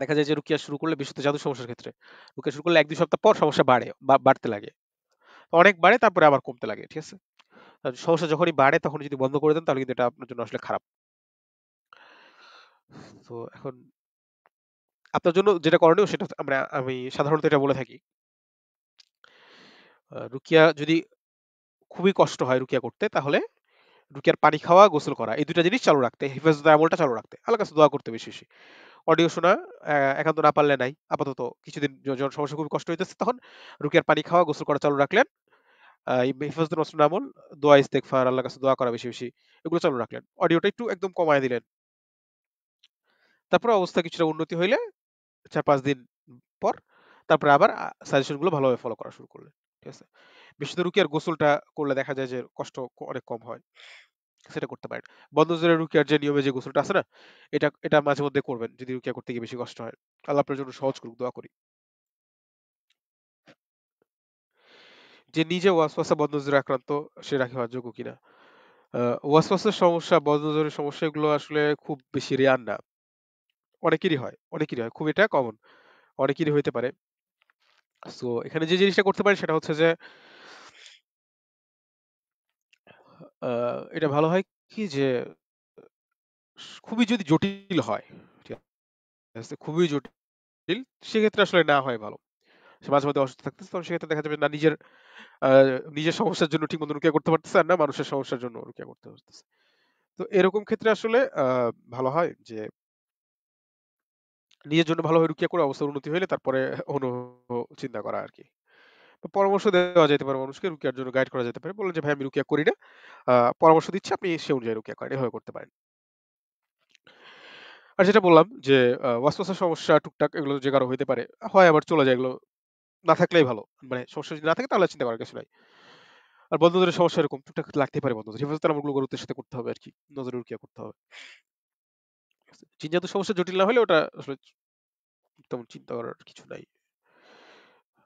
দেখা যায় যে রুকিয়া শুরু করলে বিশুদ্ধ জাদু সমস্যার ক্ষেত্রে রুকিয়া শুরু করলে এক দুই সপ্তাহ পর সমস্যা বাড়ে বাড়তে লাগে অনেক বাড়ে তারপরে আবার কমতে লাগে ঠিক আছে সমস্যা যখনই বাড়ে তখন যদি বন্ধ করে দেন তাহলে কিন্তু এটা আপনার জন্য আসলে খারাপ তো এখন আপনার জন্য যেটা করণীয় সেটা আমরা আমি সাধারণত এটা বলে থাকি রুকিয়া যদি খুবই কষ্ট হয় রুকিয়া করতে তাহলে রুকিয়ার পানি খাওয়া গোসল করা এই দুটা জিনিস চালু রাখতে হেফাজত আমলটা চালু রাখতে আল্লাহ কাছে দোয়া করতে বেশি বেশি অডিও শোনা একান্ত না পারলে নাই আপাতত কিছুদিন যখন সমস্যা খুবই কষ্ট হইতেছে তখন রুকিয়ার পানি খাওয়া গোসল করা চালু রাখলেন হেফাজত রসুন আমল দোয়া ইস্তেকফার আল্লাহ কাছে দোয়া করা বেশি বেশি এগুলো চালু রাখলেন অডিওটা একটু একদম কমায় দিলেন তারপর অবস্থা কিছুটা উন্নতি হইলে চার পাঁচ দিন পর তারপরে আবার সাজেশনগুলো ভালোভাবে ফলো করা শুরু করলেন ঠিক আছে বিশেষত রুকিয়ার গোসলটা করলে দেখা যায় যে কষ্ট অনেক কম হয় সেটা করতে পারেন বন্ধ জোরে রুকিয়ার যে নিয়মে যে গোসলটা আছে না এটা এটা মাঝে মধ্যে করবেন যদি রুকিয়া করতে গিয়ে বেশি কষ্ট হয় আল্লাহ আপনার জন্য সহজ করুক দোয়া করি যে নিজে ওয়াসওয়াসা জোরে আক্রান্ত সে রাখি হওয়ার যোগ্য কিনা ওয়াসওয়াসের সমস্যা বদনজরের সমস্যা এগুলো আসলে খুব বেশি রেয়ার না অনেকেরই হয় অনেকেরই হয় খুব এটা কমন অনেকেরই হইতে পারে সো এখানে যে জিনিসটা করতে পারি সেটা হচ্ছে যে এটা ভালো হয় কি যে খুবই যদি জটিল হয় ঠিক আছে খুবই জটিল সেক্ষেত্রে আসলে না হয় ভালো সে মাঝে মাঝে অসুস্থ থাকতেছে তখন সেক্ষেত্রে দেখা যাবে না নিজের নিজের সমস্যার জন্য ঠিক মতো রুকিয়া করতে পারতেছে আর না মানুষের সমস্যার জন্য রুকিয়া করতে পারতেছে তো এরকম ক্ষেত্রে আসলে ভালো হয় যে নিজের জন্য ভালো হয়ে রুকিয়া করে অবস্থার উন্নতি হলে তারপরে অন্য চিন্তা করা আর কি পরামর্শ দেওয়া যেতে পারে মানুষকে রুকিয়ার জন্য গাইড করা যেতে পারে বললেন যে ভাই আমি রুকিয়া করি না পরামর্শ দিচ্ছি আপনি সে অনুযায়ী রুকিয়া করেন এভাবে করতে পারেন আর যেটা বললাম যে ওয়াসওয়াসা সমস্যা টুকটাক এগুলো যে কারো হইতে পারে হয় আবার চলে যায় এগুলো না থাকলেই ভালো মানে সমস্যা যদি না থাকে তাহলে চিন্তা করার কিছু নাই আর বন্ধুদের সমস্যা এরকম টুকটাক লাগতে পারে বন্ধুদের হেফাজত আমলগুলো গুরুত্বের সাথে করতে হবে আর কি নজর রুকিয়া করতে হবে জিনজাত সমস্যা জটিল না হলে ওটা আসলে তেমন চিন্তা করার কিছু নাই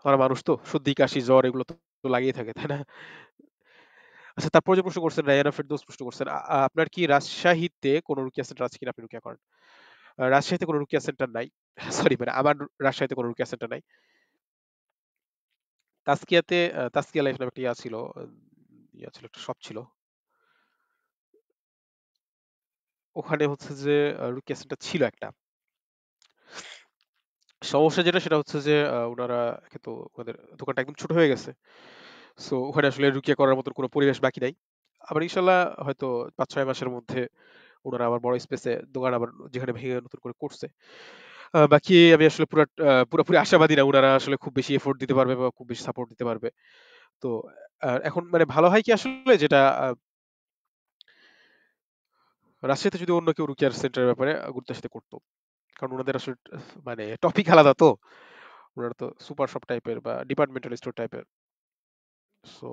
আমরা মানুষ তো সর্দি কাশি জ্বর এগুলো তো লাগিয়ে থাকে তাই না আচ্ছা তারপর যে প্রশ্ন করছেন রায়না ফেরদৌস প্রশ্ন করছেন আপনার কি রাজশাহীতে কোনো রুকি সেন্টার আছে কিনা আপনি রুকিয়া করেন রাজশাহীতে কোনো রুকিয়া সেন্টার নাই সরি মানে আমার রাজশাহীতে কোনো রুকিয়া সেন্টার নাই তাস্কিয়াতে তাস্কিয়া লাইফ নামে একটা ইয়া ছিল ইয়া ছিল একটা শপ ছিল ওখানে হচ্ছে যে আ ছিল একটা। সমস্যা যেটা সেটা হচ্ছে যে ওনারা উনারা কিন্তু ওদের দোকানটা একদম ছোট হয়ে গেছে। সো ওখানে আসলে রুকিয়া করার মতো কোনো পরিবেশ বাকি নাই। আবার ইনশাল্লাহ হযতো পাঁচ ছয় মাসের মধ্যে ওনারা আবার বড় স্পেসে দোকান আবার যেখানে ভেঙে নতুন করে করছে। বাকি আমি আসলে পুরো পুরোপুরি আশাবাদী না ওনারা আসলে খুব বেশি এফোর্ট দিতে পারবে বা খুব বেশি সাপোর্ট দিতে পারবে। তো এখন মানে ভালো হয় কি আসলে যেটা রাশিয়াতে যদি অন্য কেউ রুকিয়ার সেন্টারের ব্যাপারে গুরুত্বের সাথে করতো কারণ ওনাদের আসলে মানে টপিক আলাদা তো ওনারা তো সুপার শপ টাইপের বা ডিপার্টমেন্টাল স্টোর টাইপের সো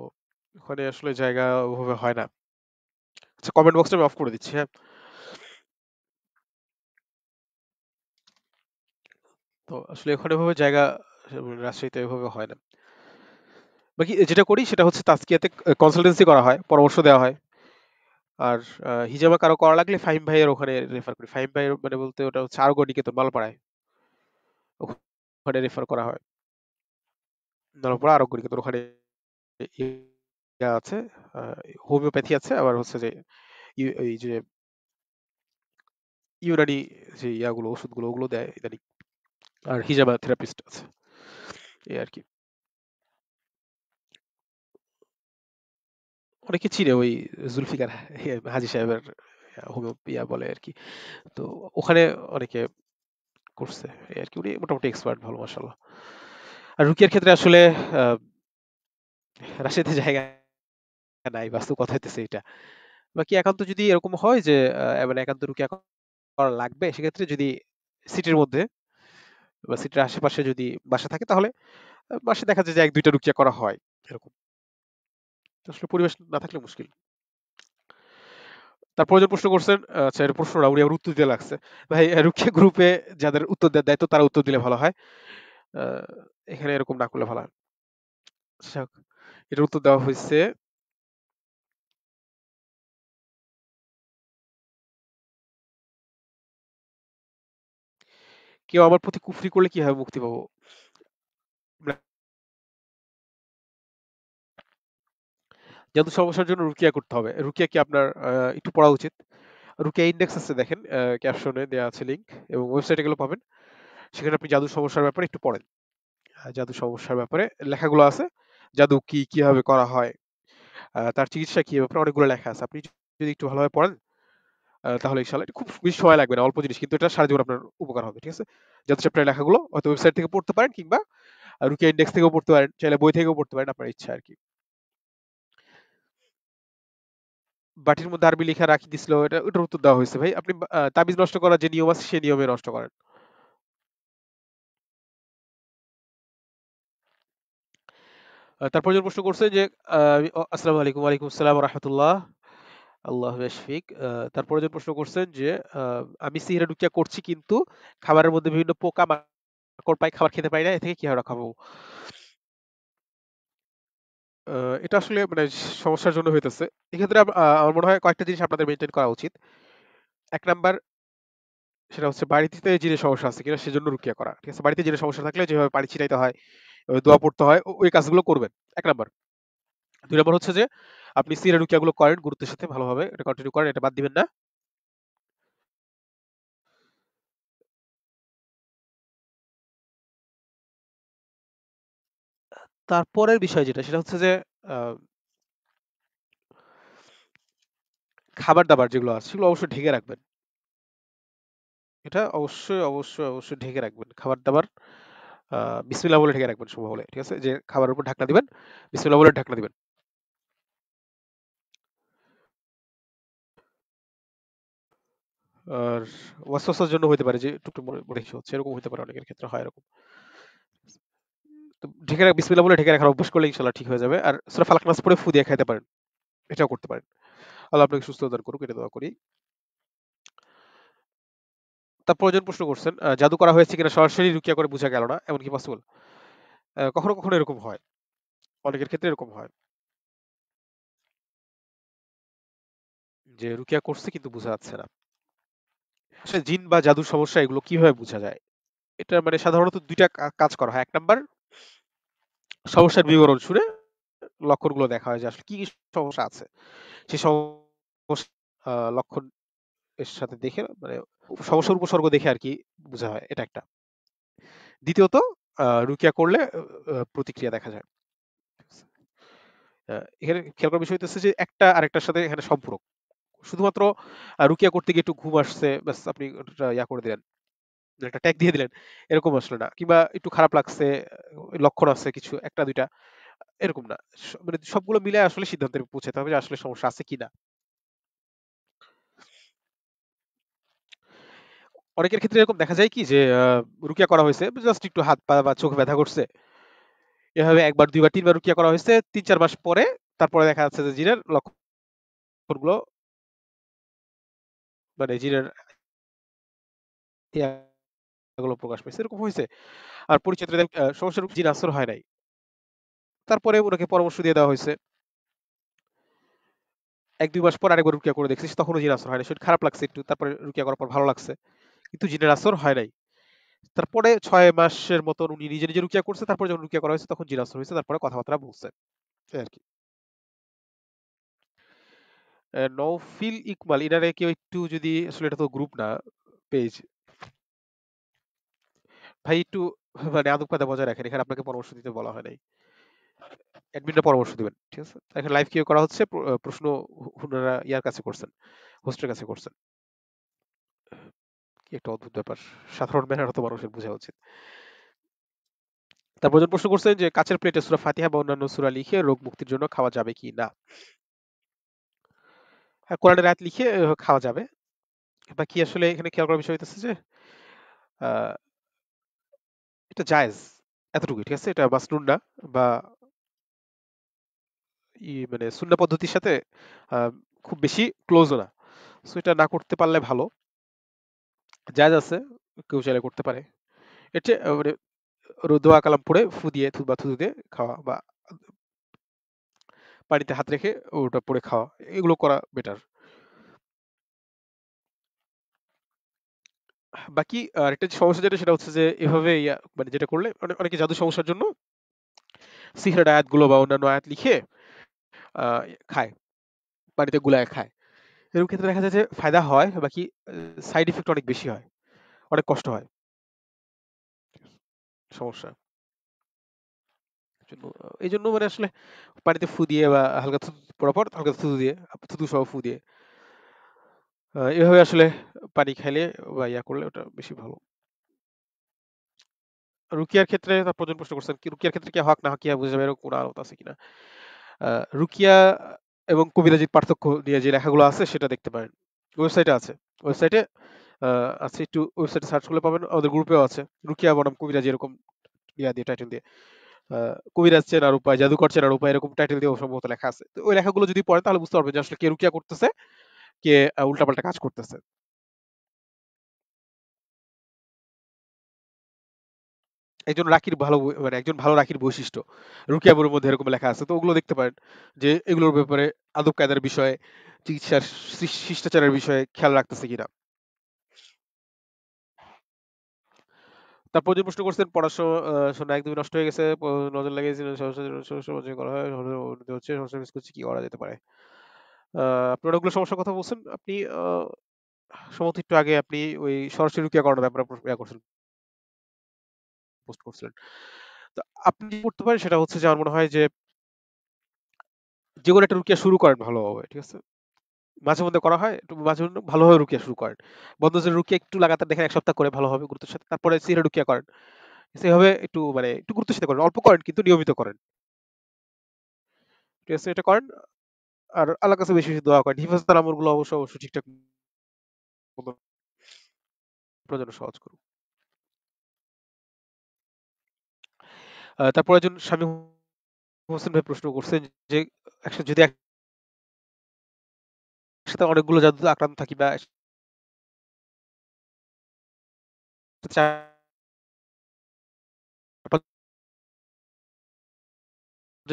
ওখানে আসলে জায়গা ওভাবে হয় না আচ্ছা কমেন্ট বক্সটা আমি অফ করে দিচ্ছি হ্যাঁ তো আসলে ওখানে ওভাবে জায়গা মানে রাজশাহীতে ওভাবে হয় না বাকি যেটা করি সেটা হচ্ছে তাস্কিয়াতে কনসালটেন্সি করা হয় পরামর্শ দেওয়া হয় আর হিজামা কারো করা লাগলে ফাহিম ভাইয়ের ওখানে রেফার করি ফাহিম ভাইয়ের মানে বলতে ওটা হচ্ছে আরগো নিকেতন মালপাড়ায় ওখানে রেফার করা হয় মালপাড়া আরোগ্য নিকেতন ওখানে ইয়ে আছে হোমিওপ্যাথি আছে আবার হচ্ছে যে এই যে ইউরানি যে ইয়াগুলো ওষুধগুলো ওগুলো দেয় ইদানিং আর হিজামা থেরাপিস্ট আছে এই আর কি অনেকে চিনে ওই জুলফিকার ইয়ে হাজী সাহেবের হোমিও ইয়া বলে আর কি তো ওখানে অনেকে করছে আর কি উনি মোটামুটি এক্সপার্ট ভালো মাসাল্লাহ আর রুকিয়ার ক্ষেত্রে আসলে রাশিয়াতে জায়গা নাই বাস্তব কথা হইতেছে এটা বাকি একান্ত যদি এরকম হয় যে মানে একান্ত রুকিয়া করা লাগবে সেক্ষেত্রে যদি সিটির মধ্যে বা সিটির আশেপাশে যদি বাসা থাকে তাহলে বাসা দেখা যায় যে এক দুইটা রুকিয়া করা হয় এরকম আসলে পরিবেশ না থাকলে মুশকিল তারপরে যে প্রশ্ন করছেন আচ্ছা এর প্রশ্নটা উনি আবার উত্তর দিতে লাগছে ভাই রুক্ষে গ্রুপে যাদের উত্তর দেওয়ার দায়িত্ব তারা উত্তর দিলে ভালো হয় এখানে এরকম না করলে ভালো হয় আচ্ছা, এটার উত্তর দেওয়া হয়েছে কেউ আমার প্রতি কুফরি করলে কি হবে মুক্তি পাবো জাদু সমস্যার জন্য রুকিয়া করতে হবে রুকিয়া কি আপনার একটু পড়া উচিত রুকিয়া ইন্ডেক্স আছে দেখেন ক্যাপশনে দেওয়া আছে লিঙ্ক এবং ওয়েবসাইটে গুলো পাবেন সেখানে আপনি জাদু সমস্যার ব্যাপারে একটু পড়েন জাদু সমস্যার ব্যাপারে লেখাগুলো আছে জাদু কি কিভাবে করা হয় তার চিকিৎসা কি ব্যাপারে অনেকগুলো লেখা আছে আপনি যদি একটু ভালোভাবে পড়েন তাহলে ইনশাল্লাহ খুব বেশি সময় লাগবে না অল্প জিনিস কিন্তু এটা সারা জীবন আপনার উপকার হবে ঠিক আছে জাদু চ্যাপ্টারের লেখাগুলো হয়তো ওয়েবসাইট থেকে পড়তে পারেন কিংবা রুকিয়া ইন্ডেক্স থেকেও পড়তে পারেন চাইলে বই থেকেও পড়তে পারেন আপনার ইচ্ছা আর কি বাটির মধ্যে আরবি লেখা রাখি দিছিল এটা ওটার উত্তর দেওয়া হয়েছে ভাই আপনি তাবিজ নষ্ট করার যে নিয়ম আছে সেই নিয়মে নষ্ট করেন তারপর যে প্রশ্ন করছে যে আসসালামু আলাইকুম ওয়ালাইকুম আসসালাম রাহমাতুল্লাহ আল্লাহ বেশফিক তারপরে যে প্রশ্ন করছেন যে আমি সিহিরা ডুকিয়া করছি কিন্তু খাবারের মধ্যে বিভিন্ন পোকা মাকড় পাই খাবার খেতে পাই না এ থেকে কিভাবে খাবো আহ, এটা আসলে মানে সমস্যার জন্য হইতেছে। এক্ষেত্রে আমার মনে হয় কয়েকটা জিনিস আপনাদের মেইনটেইন করা উচিত। এক নাম্বার সেটা হচ্ছে বাড়িতে যে সমস্যা আছে কিনা সেজন্য রুকিয়া করা। ঠিক আছে? বাড়িতে যে সমস্যা থাকলে যেভাবে পানি ছিটাইতে হয়, দোয়া পড়তে হয়, ওই কাজগুলো করবেন। এক নাম্বার। দুই নাম্বার হচ্ছে যে আপনি সিহরা রুকিয়াগুলো করেন গুরুত্বের সাথে ভালোভাবে এটা কন্টিনিউ করেন, এটা বাদ দিবেন না। তারপরের বিষয় যেটা সেটা হচ্ছে যে খাবার দাবার যেগুলো আছে সেগুলো অবশ্যই ঢেকে রাখবেন এটা অবশ্যই অবশ্যই অবশ্যই ঢেকে রাখবেন খাবার দাবার বিসমিল্লা বলে ঢেকে রাখবেন সম্ভব হলে ঠিক আছে যে খাবারের উপর ঢাকনা দিবেন বিসমিল্লা বলে ঢাকনা দিবেন আর ওয়াসওয়াসার জন্য হইতে পারে যে টুকটুক মনে হচ্ছে এরকম হইতে পারে অনেকের ক্ষেত্রে হয় এরকম ঢেকে রাখ বিসমিল্লা বলে ঢেকে রাখার অভ্যাস করলে ইনশাল্লাহ ঠিক হয়ে যাবে আর সুরা ফালাক নাস পরে ফু দিয়ে খাইতে পারেন এটাও করতে পারেন আল্লাহ আপনাকে সুস্থ দান করুক এটা দোয়া করি তারপর একজন প্রশ্ন করছেন জাদু করা হয়েছে কিনা সরাসরি রুকিয়া করে বোঝা গেল না এমনকি পসিবল কখনো কখনো এরকম হয় অনেকের ক্ষেত্রে এরকম হয় যে রুকিয়া করছে কিন্তু বোঝা যাচ্ছে না আসলে জিন বা জাদুর সমস্যা এগুলো কিভাবে বোঝা যায় এটা মানে সাধারণত দুইটা কাজ করা হয় এক নাম্বার সমস্যার বিবরণ শুনে লক্ষণগুলো দেখা হয় যে আসলে কি সমস্যা আছে সেই সমস্যা লক্ষণ এর সাথে দেখে মানে সমস্যার উপসর্গ দেখে আর কি বোঝা হয় এটা একটা দ্বিতীয়ত রুকিয়া করলে প্রতিক্রিয়া দেখা যায় এখানে খেয়াল করার বিষয় হচ্ছে যে একটা আরেকটার সাথে এখানে সম্পূরক শুধুমাত্র রুকিয়া করতে গিয়ে একটু ঘুম আসছে ব্যাস আপনি ইয়া করে দিলেন একটা ট্যাগ দিয়ে দিলেন এরকম আসলে না কিংবা একটু খারাপ লাগছে লক্ষণ আছে কিছু একটা দুইটা এরকম না মানে সবগুলো মিলে আসলে সিদ্ধান্তে পৌঁছাতে হবে যে আসলে সমস্যা আছে কিনা অনেকের ক্ষেত্রে এরকম দেখা যায় কি যে রুকিয়া করা হয়েছে জাস্ট একটু হাত পা বা চোখ ব্যথা করছে এভাবে একবার দুইবার তিনবার রুকিয়া করা হয়েছে তিন চার মাস পরে তারপরে দেখা যাচ্ছে যে জিনের লক্ষণগুলো মানে জিনের এগুলো প্রকাশ পেয়েছে এরকম হয়েছে আর পরিচিত সমস্যার জিন আসর হয় নাই তারপরে ওনাকে পরামর্শ দিয়ে দেওয়া হয়েছে এক দুই মাস পর আরেকবার রুকিয়া করে দেখছিস তখনও জিন আসর হয় নাই সেটা খারাপ লাগছে একটু তারপরে রুকিয়া করার পর ভালো লাগছে কিন্তু জিনের আসর হয় নাই তারপরে ছয় মাসের মতন উনি নিজে নিজে রুকিয়া করছে তারপরে যখন রুকিয়া করা হয়েছে তখন জিন আসর হয়েছে তারপরে কথাবার্তা বলছে আর কি নৌফিল ইকমাল এনারে কেউ একটু যদি আসলে এটা তো গ্রুপ না পেজ ভাই একটু মানে আদব কথা বজায় রাখেন এখানে আপনাকে পরামর্শ দিতে বলা হয় নাই অ্যাডমিনরা পরামর্শ দিবেন ঠিক আছে এখানে লাইভ কিউ করা হচ্ছে প্রশ্ন ওনারা ইয়ার কাছে করছেন হোস্টের কাছে করছেন কি একটা অদ্ভুত ব্যাপার সাধারণ ম্যানার হতো মানুষের বোঝা উচিত তারপর যখন প্রশ্ন করছেন যে কাচের প্লেটে সুরা ফাতিহা বা অন্যান্য সুরা লিখে রোগ মুক্তির জন্য খাওয়া যাবে কি না হ্যাঁ কোরআনের রাত লিখে খাওয়া যাবে বাকি আসলে এখানে খেয়াল করার বিষয় হইতেছে যে এটা জায়েজ এতটুকুই ঠিক আছে এটা মাসনুন না বা ই মানে সুন্না পদ্ধতির সাথে খুব বেশি ক্লোজ না সো এটা না করতে পারলে ভালো জায়েজ আছে কেউ চাইলে করতে পারে এটা মানে রোদোয়া কালাম পড়ে ফু দিয়ে থু বা থুতু দিয়ে খাওয়া বা পানিতে হাত রেখে ওটা পরে খাওয়া এগুলো করা বেটার বাকি আরেকটা সমস্যা যেটা সেটা হচ্ছে যে এভাবে মানে যেটা করলে অনেকে জাদু সমস্যার জন্য সিহরের আয়াতগুলো বা অন্যান্য আয়াত লিখে খায় পানিতে গুলায় খায় এরকম ক্ষেত্রে দেখা যায় যে ফায়দা হয় বাকি সাইড ইফেক্ট অনেক বেশি হয় অনেক কষ্ট হয় সমস্যা এই জন্য মানে আসলে পানিতে ফু দিয়ে বা হালকা পরপর হালকা থুতু দিয়ে থুতু সহ ফু দিয়ে এভাবে আসলে পানি খাইলে বা ইয়া করলে ওটা বেশি ভালো রুকিয়ার ক্ষেত্রে তার প্রজন প্রশ্ন করছেন কি রুকিয়ার ক্ষেত্রে কি হক না হকিয়া বুঝে যাবে এরকম কোনো আলোত আছে কিনা রুকিয়া এবং কবিরাজির পার্থক্য নিয়ে যে লেখাগুলো আছে সেটা দেখতে পারেন ওয়েবসাইটে আছে ওয়েবসাইটে আছে একটু ওয়েবসাইটে সার্চ করলে পাবেন আমাদের গ্রুপেও আছে রুকিয়া বনাম কবিরাজি এরকম ইয়া দিয়ে টাইটেল দিয়ে কবিরাজ চেনার উপায় জাদুকর চেনার উপায় এরকম টাইটেল দিয়ে সম্ভবত লেখা আছে তো ওই লেখাগুলো যদি পড়ে তাহলে বুঝতে পারবেন যে আসলে কে রুকিয়া করতেছে কে উল্টাপাল্টা কাজ করতেছে একজন রাখির ভালো মানে একজন ভালো রাখির বৈশিষ্ট্য রুকিয়া বইয়ের মধ্যে এরকম লেখা আছে তো ওগুলো দেখতে পারেন যে এগুলোর ব্যাপারে আদব কায়দার বিষয়ে চিকিৎসার শিষ্টাচারের বিষয়ে খেয়াল রাখতেছে কিনা তারপর যে প্রশ্ন করছেন পড়াশোনা একদমই নষ্ট হয়ে গেছে নজর লাগিয়েছিলেন করা হয় হচ্ছে মিস করছি কি করা যেতে পারে সমস্যার কথা বলছেন আপনি সম্ভবত একটু আগে আপনি ওই সরাসরি রুকিয়া ব্যাপারে পোস্ট করছিলেন তো আপনি করতে পারেন সেটা হচ্ছে যে আমার মনে হয় যে একটা রুকিয়া শুরু করেন ভালোভাবে ঠিক আছে মাঝে মধ্যে করা হয় একটু মাঝে মধ্যে ভালোভাবে রুকিয়া শুরু করেন বন্ধ রুকিয়া একটু লাগাতার দেখেন এক সপ্তাহ করে ভালোভাবে গুরুত্বের সাথে তারপরে সিরা রুকিয়া করেন সেভাবে একটু মানে একটু গুরুত্বের সাথে করেন অল্প করেন কিন্তু নিয়মিত করেন ঠিক আছে এটা করেন আর আল্লাহ কাছে বেশি বেশি দোয়া করেন হিফাজতাল আমরগুলো অবশ্য অবশ্যই ঠিকঠাক প্রজন সহজ করুন তারপর একজন স্বামী হোসেন ভাই প্রশ্ন করছেন যে একসাথে যদি একসাথে অনেকগুলো জাদু আক্রান্ত থাকি বা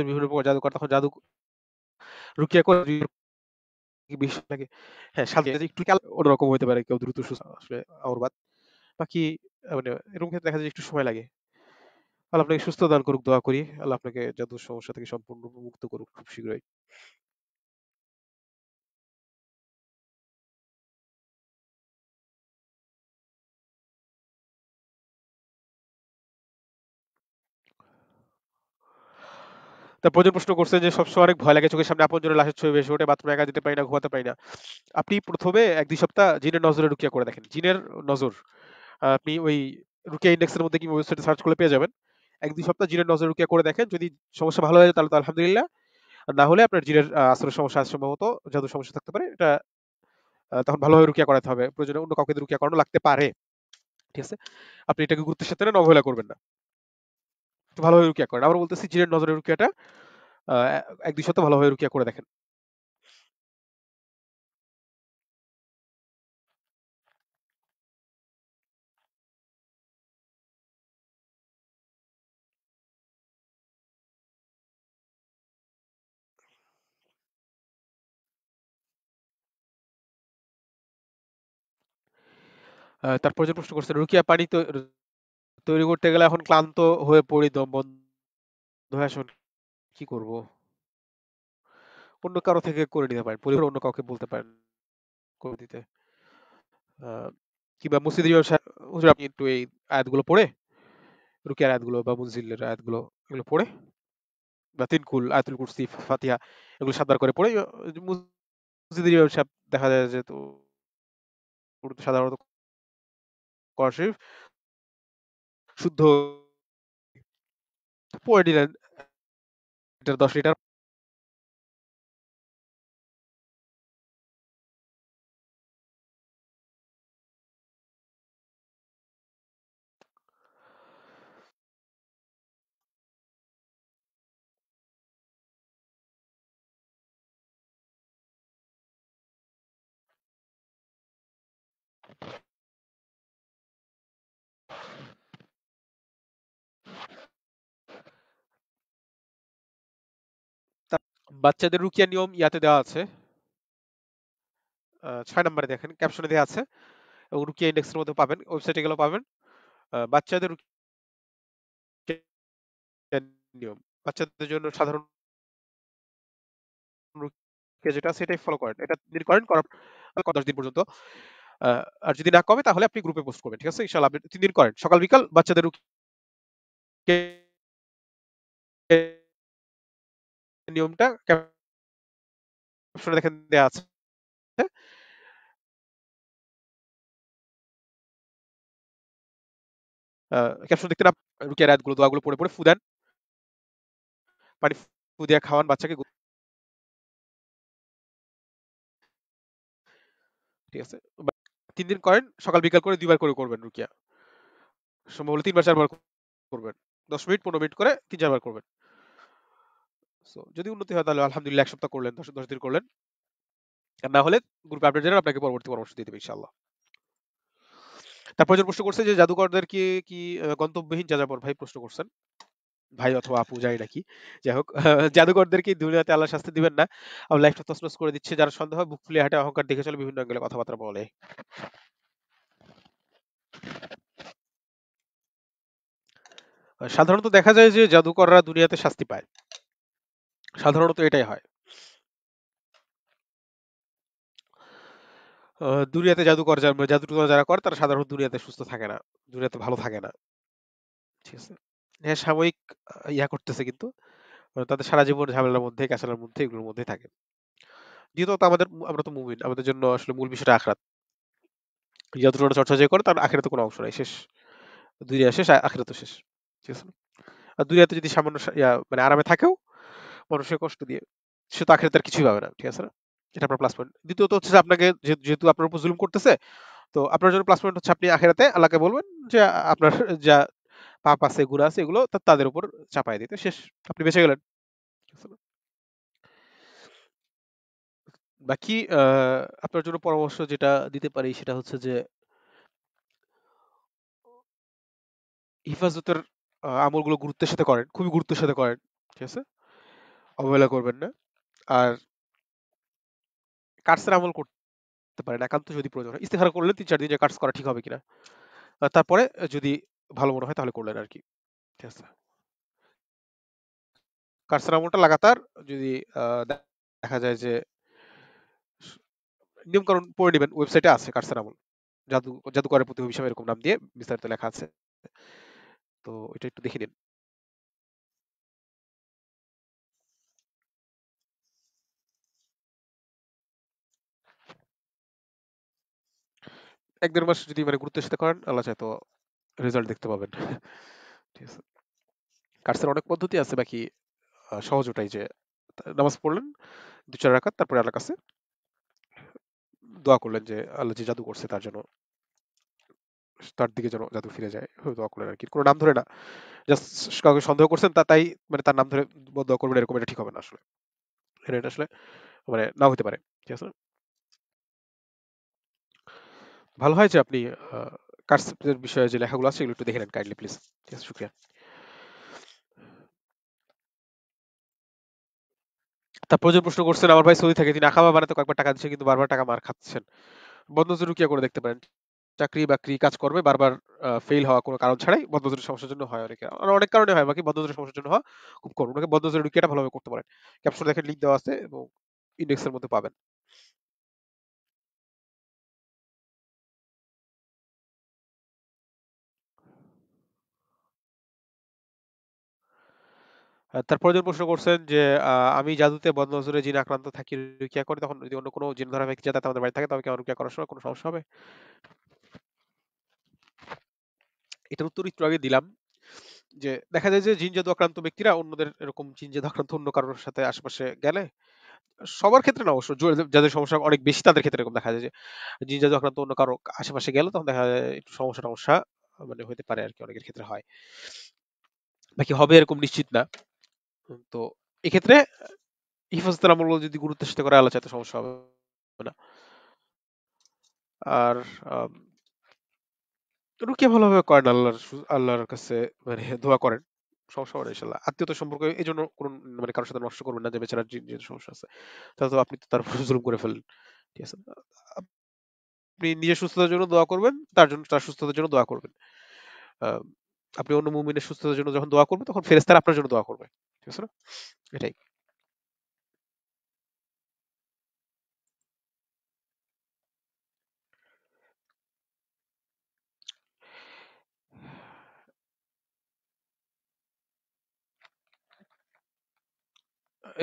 বিভিন্ন প্রকার জাদুকর তখন জাদু রুকিয়া কয় বিশ লাগে হ্যাঁ সাথে একটু অন্যরকম হতে পারে কেউ দ্রুত সুস্থ আসলে আউরবাদ বাকি মানে এরকম ক্ষেত্রে দেখা যায় একটু সময় লাগে আল্লাহ আপনাকে সুস্থ দান করুক দোয়া করি আল্লাহ আপনাকে জাদুর সমস্যা থেকে সম্পূর্ণ মুক্ত করুক খুব শীঘ্রই তারপর যে প্রশ্ন করছে যে সবসময় অনেক ভয় লাগে চোখের সামনে আপন জনের লাশের ছবি ভেসে ওঠে বাথরুমে একা যেতে পারি না ঘুমাতে পারি না আপনি প্রথমে এক দুই সপ্তাহ জিনের নজরে রুকিয়া করে দেখেন জিনের নজর আপনি ওই রুকিয়া ইন্ডেক্সের মধ্যে কি ওয়েবসাইটে সার্চ করে পেয়ে যাবেন এক দুই সপ্তাহ জিনের নজর রুকিয়া করে দেখেন যদি সমস্যা ভালো হয়ে যায় তাহলে তো আলহামদুলিল্লাহ না হলে আপনার জিনের আসলে সমস্যা সম্ভবত যত সমস্যা থাকতে পারে এটা তখন ভালোভাবে রুকিয়া করাতে হবে প্রয়োজনে অন্য কাউকে রুকিয়া করানো লাগতে পারে ঠিক আছে আপনি এটাকে গুরুত্বের সাথে অবহেলা করবেন না ভালোভাবে রুকিয়া করেন আবার বলতেছি জিরের নজরে রুকিয়াটা এক দুই সপ্তাহ ভালোভাবে রুকিয়া করে দেখেন তারপর যে প্রশ্ন করছেন রুকিয়া পানি তো তৈরি করতে গেলে এখন ক্লান্ত হয়ে পড়ি দম বন্ধ হয়ে আসুন মানে কি করব অন্য কারো থেকে করে নিতে পারেন পরিবার অন্য কাউকে বলতে পারেন করে দিতে কিংবা মুসিদ ব্যবসা আপনি একটু এই আয়াতগুলো পড়ে রুকিয়ার আয়াতগুলো বা মুনজিলের আয়াতগুলো এগুলো পড়ে বা তিনকুল আয়াতুল কুরসি ফাতিহা এগুলো সাদবার করে পড়ে ব্যবসা দেখা যায় যে তো সাধারণত কোরআন শরীফ শুদ্ধ পরে দিলেন লিটার দশ লিটার বাচ্চাদের রুকিয়া নিয়ম ইয়াতে দেওয়া আছে ছয় নম্বরে দেখেন ক্যাপশনে দেওয়া আছে এবং রুকিয়া ইন্ডেক্সের মধ্যে পাবেন ওয়েবসাইটে গেলেও পাবেন বাচ্চাদের নিয়ম বাচ্চাদের জন্য সাধারণ যেটা সেটাই ফলো করেন এটা দিন করেন করার দশ দিন পর্যন্ত আর যদি না কমে তাহলে আপনি গ্রুপে পোস্ট করবেন ঠিক আছে ইনশাল্লাহ আপনি তিন দিন করেন সকাল বিকাল বাচ্চাদের নিয়মটা ক্যাপশনে দেখেন দেওয়া আছে ক্যাপশন দেখতে না দোয়াগুলো পড়ে পড়ে পানি ফুদিয়া খাওয়ান বাচ্চাকে ঠিক আছে তিন দিন করেন সকাল বিকাল করে দুইবার করে করবেন রুকিয়া সম্ভব হলে তিনবার চারবার করবেন দশ মিনিট পনেরো মিনিট করে তিন চারবার করবেন সো যদি উন্নতি হয় তাহলে আলহামদুলিল্লাহ এক সপ্তাহ করলেন দশ দশ দিন করলেন আর না হলে গ্রুপে আপডেট জানান আপনাকে পরবর্তী পরামর্শ দিয়ে দেবে ইনশাআল্লাহ তারপর যে প্রশ্ন করছে যে জাদুকরদের কি কি গন্তব্যহীন যাযাবর ভাই প্রশ্ন করছেন ভাই অথবা আপু যাই নাকি যাই হোক জাদুকরদের কি দুনিয়াতে আল্লাহ শাস্তি দিবেন না আমার লাইফটা তসনস করে দিচ্ছে যারা সন্দেহ হয় বুক ফুলে হাঁটে অহংকার দেখে চলে বিভিন্ন অঙ্গলে কথাবার্তা বলে সাধারণত দেখা যায় যে জাদুকররা দুনিয়াতে শাস্তি পায় সাধারণত এটাই হয় দুনিয়াতে জাদুকর জাদুকর যারা করে তারা সাধারণত দুনিয়াতে সুস্থ থাকে না দুনিয়াতে ভালো থাকে না ঠিক আছে হ্যাঁ সাময়িক ইয়া করতেছে কিন্তু তাদের সারা জীবন ঝামেলার মধ্যে ক্যাসালার মধ্যে এগুলোর মধ্যে থাকে যেহেতু আমাদের আমরা তো মুভিন আমাদের জন্য আসলে মূল বিষয়টা আখরাত যতটুকু চর্চা যে করে তার আখেরাতে কোনো অংশ নাই শেষ দুনিয়া শেষ আখেরাতে শেষ ঠিক আছে আর দুনিয়াতে যদি সামান্য মানে আরামে থাকেও মানুষের কষ্ট দিয়ে সে তো আখেরে তার কিছুই পাবে না ঠিক আছে না এটা আপনার প্লাস পয়েন্ট দ্বিতীয়ত হচ্ছে আপনাকে যেহেতু আপনার উপর জুলুম করতেছে তো আপনার জন্য প্লাস পয়েন্ট হচ্ছে আপনি আখেরাতে আল্লাহকে বলবেন যে আপনার যা পাপ আছে গুণা আছে এগুলো তাদের উপর চাপাই দিতে শেষ আপনি বেঁচে গেলেন বাকি আপনার জন্য পরামর্শ যেটা দিতে পারি সেটা হচ্ছে যে হিফাজতের আমলগুলো গুরুত্বের সাথে করেন খুবই গুরুত্বের সাথে করেন ঠিক আছে অবহেলা করবেন না আর কাটসের আমল করতে পারেন একান্ত যদি প্রয়োজন হয় ইস্তেহার করলে তিন চার দিন কাটস করা ঠিক হবে কিনা তারপরে যদি ভালো মনে হয় তাহলে করলেন আর কি ঠিক আছে কাটসের আমলটা লাগাতার যদি দেখা যায় যে নিয়মকরণ পড়ে নেবেন ওয়েবসাইটে আছে কাটসের আমল জাদু জাদুকরের প্রতিভূ হিসাবে এরকম নাম দিয়ে বিস্তারিত লেখা আছে তো এটা একটু দেখে নিন এক দেড় মাস যদি মানে গুরুত্বের সাথে করেন আল্লাহ চায় তো রেজাল্ট দেখতে পাবেন ঠিক আছে কার্সের অনেক পদ্ধতি আছে বাকি সহজ ওটাই যে নামাজ পড়লেন দু চার রাখাত তারপরে আল্লাহ কাছে দোয়া করলেন যে আল্লাহ যে জাদু করছে তার জন্য তার দিকে যেন জাদু ফিরে যায় দোয়া করলেন আর কি কোনো নাম ধরে না জাস্ট কাউকে সন্দেহ করছেন তা তাই মানে তার নাম ধরে দোয়া করবেন এরকম এটা ঠিক হবে না আসলে এটা আসলে মানে নাও হতে পারে ঠিক আছে ভালো হয় যে আপনি কার্সেপ্টের বিষয়ে যে লেখাগুলো আছে এগুলো একটু দেখে নেন কাইন্ডলি প্লিজ ঠিক আছে শুক্রিয়া তারপর যে প্রশ্ন করছেন আমার ভাই সৌদি থাকে তিনি আঁকা বানাতে কয়েকবার টাকা দিচ্ছেন কিন্তু বারবার টাকা মার খাচ্ছেন বন্ধ রুকিয়া করে দেখতে পারেন চাকরি বাকরি কাজ করবে বারবার ফেল হওয়া কোনো কারণ ছাড়াই বদ্ধজনের সমস্যার জন্য হয় অনেকে আর অনেক কারণে হয় বাকি বদ্ধজনের সমস্যার জন্য হওয়া খুব কম ওনাকে বদ্ধজনের রুকিয়াটা ভালোভাবে করতে পারেন ক্যাপশন দেখেন লিঙ্ক দেওয়া আছে এবং ইন্ডেক্সের মধ্যে পাবেন তার যখন প্রশ্ন করছেন যে আমি জাদুতে বদনজরে জিন আক্রান্ত থাকি রুকিয়া করি তখন যদি অন্য কোনো জিন ধরা ব্যক্তি যাতে আমাদের বাড়ি থাকে তবে কি আমার রুকিয়া করার সময় কোনো সমস্যা হবে এটার উত্তর একটু আগে দিলাম যে দেখা যায় যে জিন জাদু আক্রান্ত ব্যক্তিরা অন্যদের এরকম জিন জাদু আক্রান্ত অন্য কারোর সাথে আশেপাশে গেলে সবার ক্ষেত্রে না অবশ্য যাদের সমস্যা অনেক বেশি তাদের ক্ষেত্রে এরকম দেখা যায় যে জিন জাদু আক্রান্ত অন্য কারো আশেপাশে গেলে তখন দেখা যায় একটু সমস্যা টমস্যা মানে হতে পারে আর কি অনেকের ক্ষেত্রে হয় বাকি হবে এরকম নিশ্চিত না তো এক্ষেত্রে হেফাজতের আমলগুলো যদি গুরুত্বের সাথে করে আল্লাহ সমস্যা হবে না আর রুকিয়া ভালোভাবে করেন আল্লাহর আল্লাহর কাছে মানে দোয়া করেন সমস্যা হবে ইনশাল্লাহ আত্মীয়তা সম্পর্কে এই জন্য কোনো মানে কারোর সাথে নষ্ট করবেন না যে বেচারার যে সমস্যা আছে তাহলে তো আপনি তো তার জুলুম করে ফেলেন ঠিক আছে আপনি নিজের সুস্থতার জন্য দোয়া করবেন তার জন্য তার সুস্থতার জন্য দোয়া করবেন আপনি অন্য মুমিনের সুস্থতার জন্য যখন দোয়া করবেন তখন ফেরেস্তার আপনার জন্য দোয়া করবে ঠিক আছে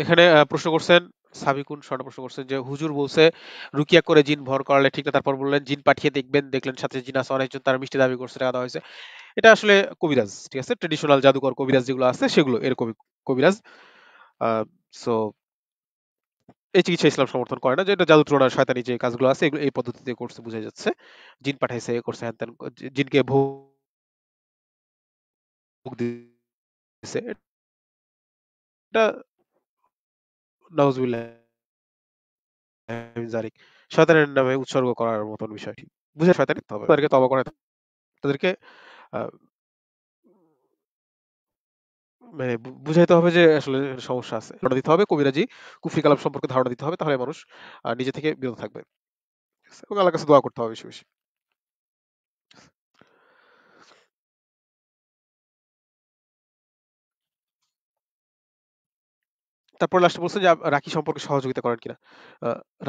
এখানে প্রশ্ন করছেন সাবিকুন শর্ট প্রশ্ন করছেন যে হুজুর বলছে রুকিয়া করে জিন ভর করালে ঠিক না তারপর বললেন জিন পাঠিয়ে দেখবেন দেখলেন সাথে জিন আসা অনেকজন তার মিষ্টি দাবি করছে টাকা দেওয়া হয়েছে এটা আসলে কবিরাজ ঠিক আছে ট্রেডিশনাল জাদুকর কবিরাজ যেগুলো আছে সেগুলো এর কবি কবিরাজ সো এই চিকিৎসা ইসলাম সমর্থন করে না যেটা জাদু টোনার শয়তানি যে কাজগুলো আছে এগুলো এই পদ্ধতিতে করছে বোঝা যাচ্ছে জিন পাঠাইছে এ করছে হ্যান জিনকে ভোগ দিয়েছে এটা নাউজবিল্লাহ শয়তানের নামে উৎসর্গ করার মতন বিষয়টি বুঝে শয়তানি তবে তাদেরকে তবা করে তাদেরকে মানে বুঝাইতে হবে যে আসলে সমস্যা আছে ধারণা দিতে হবে কবিরাজি কুফরি কালাম সম্পর্কে ধারণা দিতে হবে তাহলে মানুষ নিজে থেকে বিরত থাকবে এবং আল্লাহর কাছে দোয়া করতে হবে বেশি বেশি তারপর লাস্টে বলছে যে রাখি সম্পর্কে সহযোগিতা করেন কিনা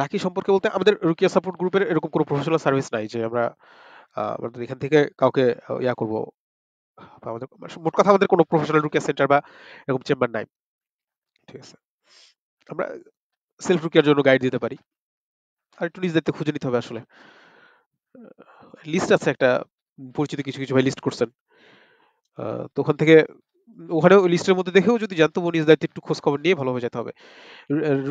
রাখি সম্পর্কে বলতে আমাদের রুকিয়া সাপোর্ট গ্রুপের এরকম কোনো প্রফেশনাল সার্ভিস নাই যে আমরা আমাদের এখান থেকে কাউকে ইয়া করব আমাদের মানে মোট কথা আমাদের কোনো প্রফেশনাল রুকিয়া সেন্টার বা এরকম চেম্বার নাই ঠিক আছে আমরা সেলফ রুকিয়ার জন্য গাইড দিতে পারি আর একটু নিজেদেরকে খুঁজে নিতে হবে আসলে লিস্ট আছে একটা পরিচিত কিছু কিছু ভাই লিস্ট করছেন তো ওখান থেকে ওখানে লিস্টের মধ্যে দেখেও যদি জানতো মনিজ দায়িত্ব একটু খোঁজ খবর নিয়ে ভালোভাবে যেতে হবে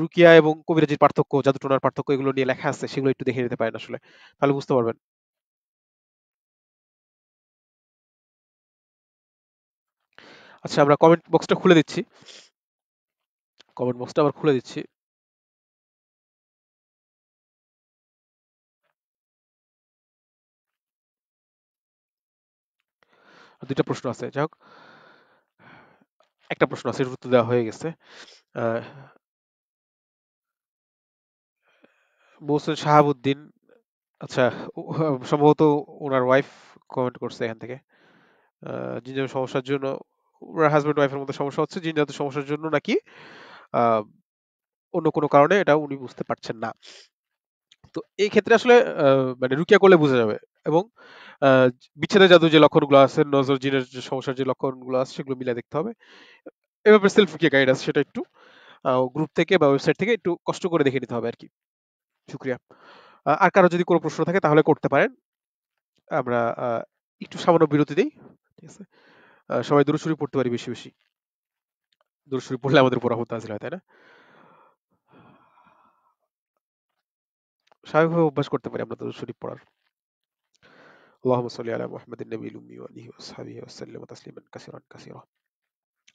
রুকিয়া এবং কবিরাজির পার্থক্য জাদুটোনার পার্থক্য এগুলো নিয়ে লেখা আছে সেগুলো একটু দেখে নিতে পারেন আসলে তাহলে বুঝতে পারবেন আচ্ছা আমরা কমেন্ট বক্সটা খুলে দিচ্ছি কমেন্ট বক্সটা আবার খুলে দিচ্ছি দুইটা প্রশ্ন আছে যাই হোক একটা প্রশ্ন আছে উত্তর দেওয়া হয়ে গেছে মোহসেন শাহাবুদ্দিন আচ্ছা সম্ভবত ওনার ওয়াইফ কমেন্ট করছে এখান থেকে জিনজামের সমস্যার জন্য হাজব্যান্ড ওয়াইফের মধ্যে সমস্যা হচ্ছে জিনজাত সমস্যার জন্য নাকি অন্য কোনো কারণে এটা উনি বুঝতে পারছেন না তো এই ক্ষেত্রে আসলে মানে রুকিয়া করলে বোঝা যাবে এবং বিচ্ছেদের জাদু যে লক্ষণগুলো আছে নজর জিনের যে সমস্যার যে লক্ষণগুলো আছে সেগুলো মিলে দেখতে হবে এভাবে সেলফ রুকিয়া গাইড আছে সেটা একটু গ্রুপ থেকে বা ওয়েবসাইট থেকে একটু কষ্ট করে দেখে নিতে হবে আর কি শুক্রিয়া আর কারো যদি কোনো প্রশ্ন থাকে তাহলে করতে পারেন আমরা একটু সামান্য বিরতি দিই ঠিক আছে সবাই দূরসুরি পড়তে পারি বেশি বেশি দূরসুরি পড়লে আমাদের উপর আহত হাজির হয় তাই না স্বাভাবিকভাবে অভ্যাস করতে পারি আমরা দূরসুরি পড়ার اللهم صل على محمد النبي الأمي وآله وأصحابه وسلم تسليما كثيرا كثيرا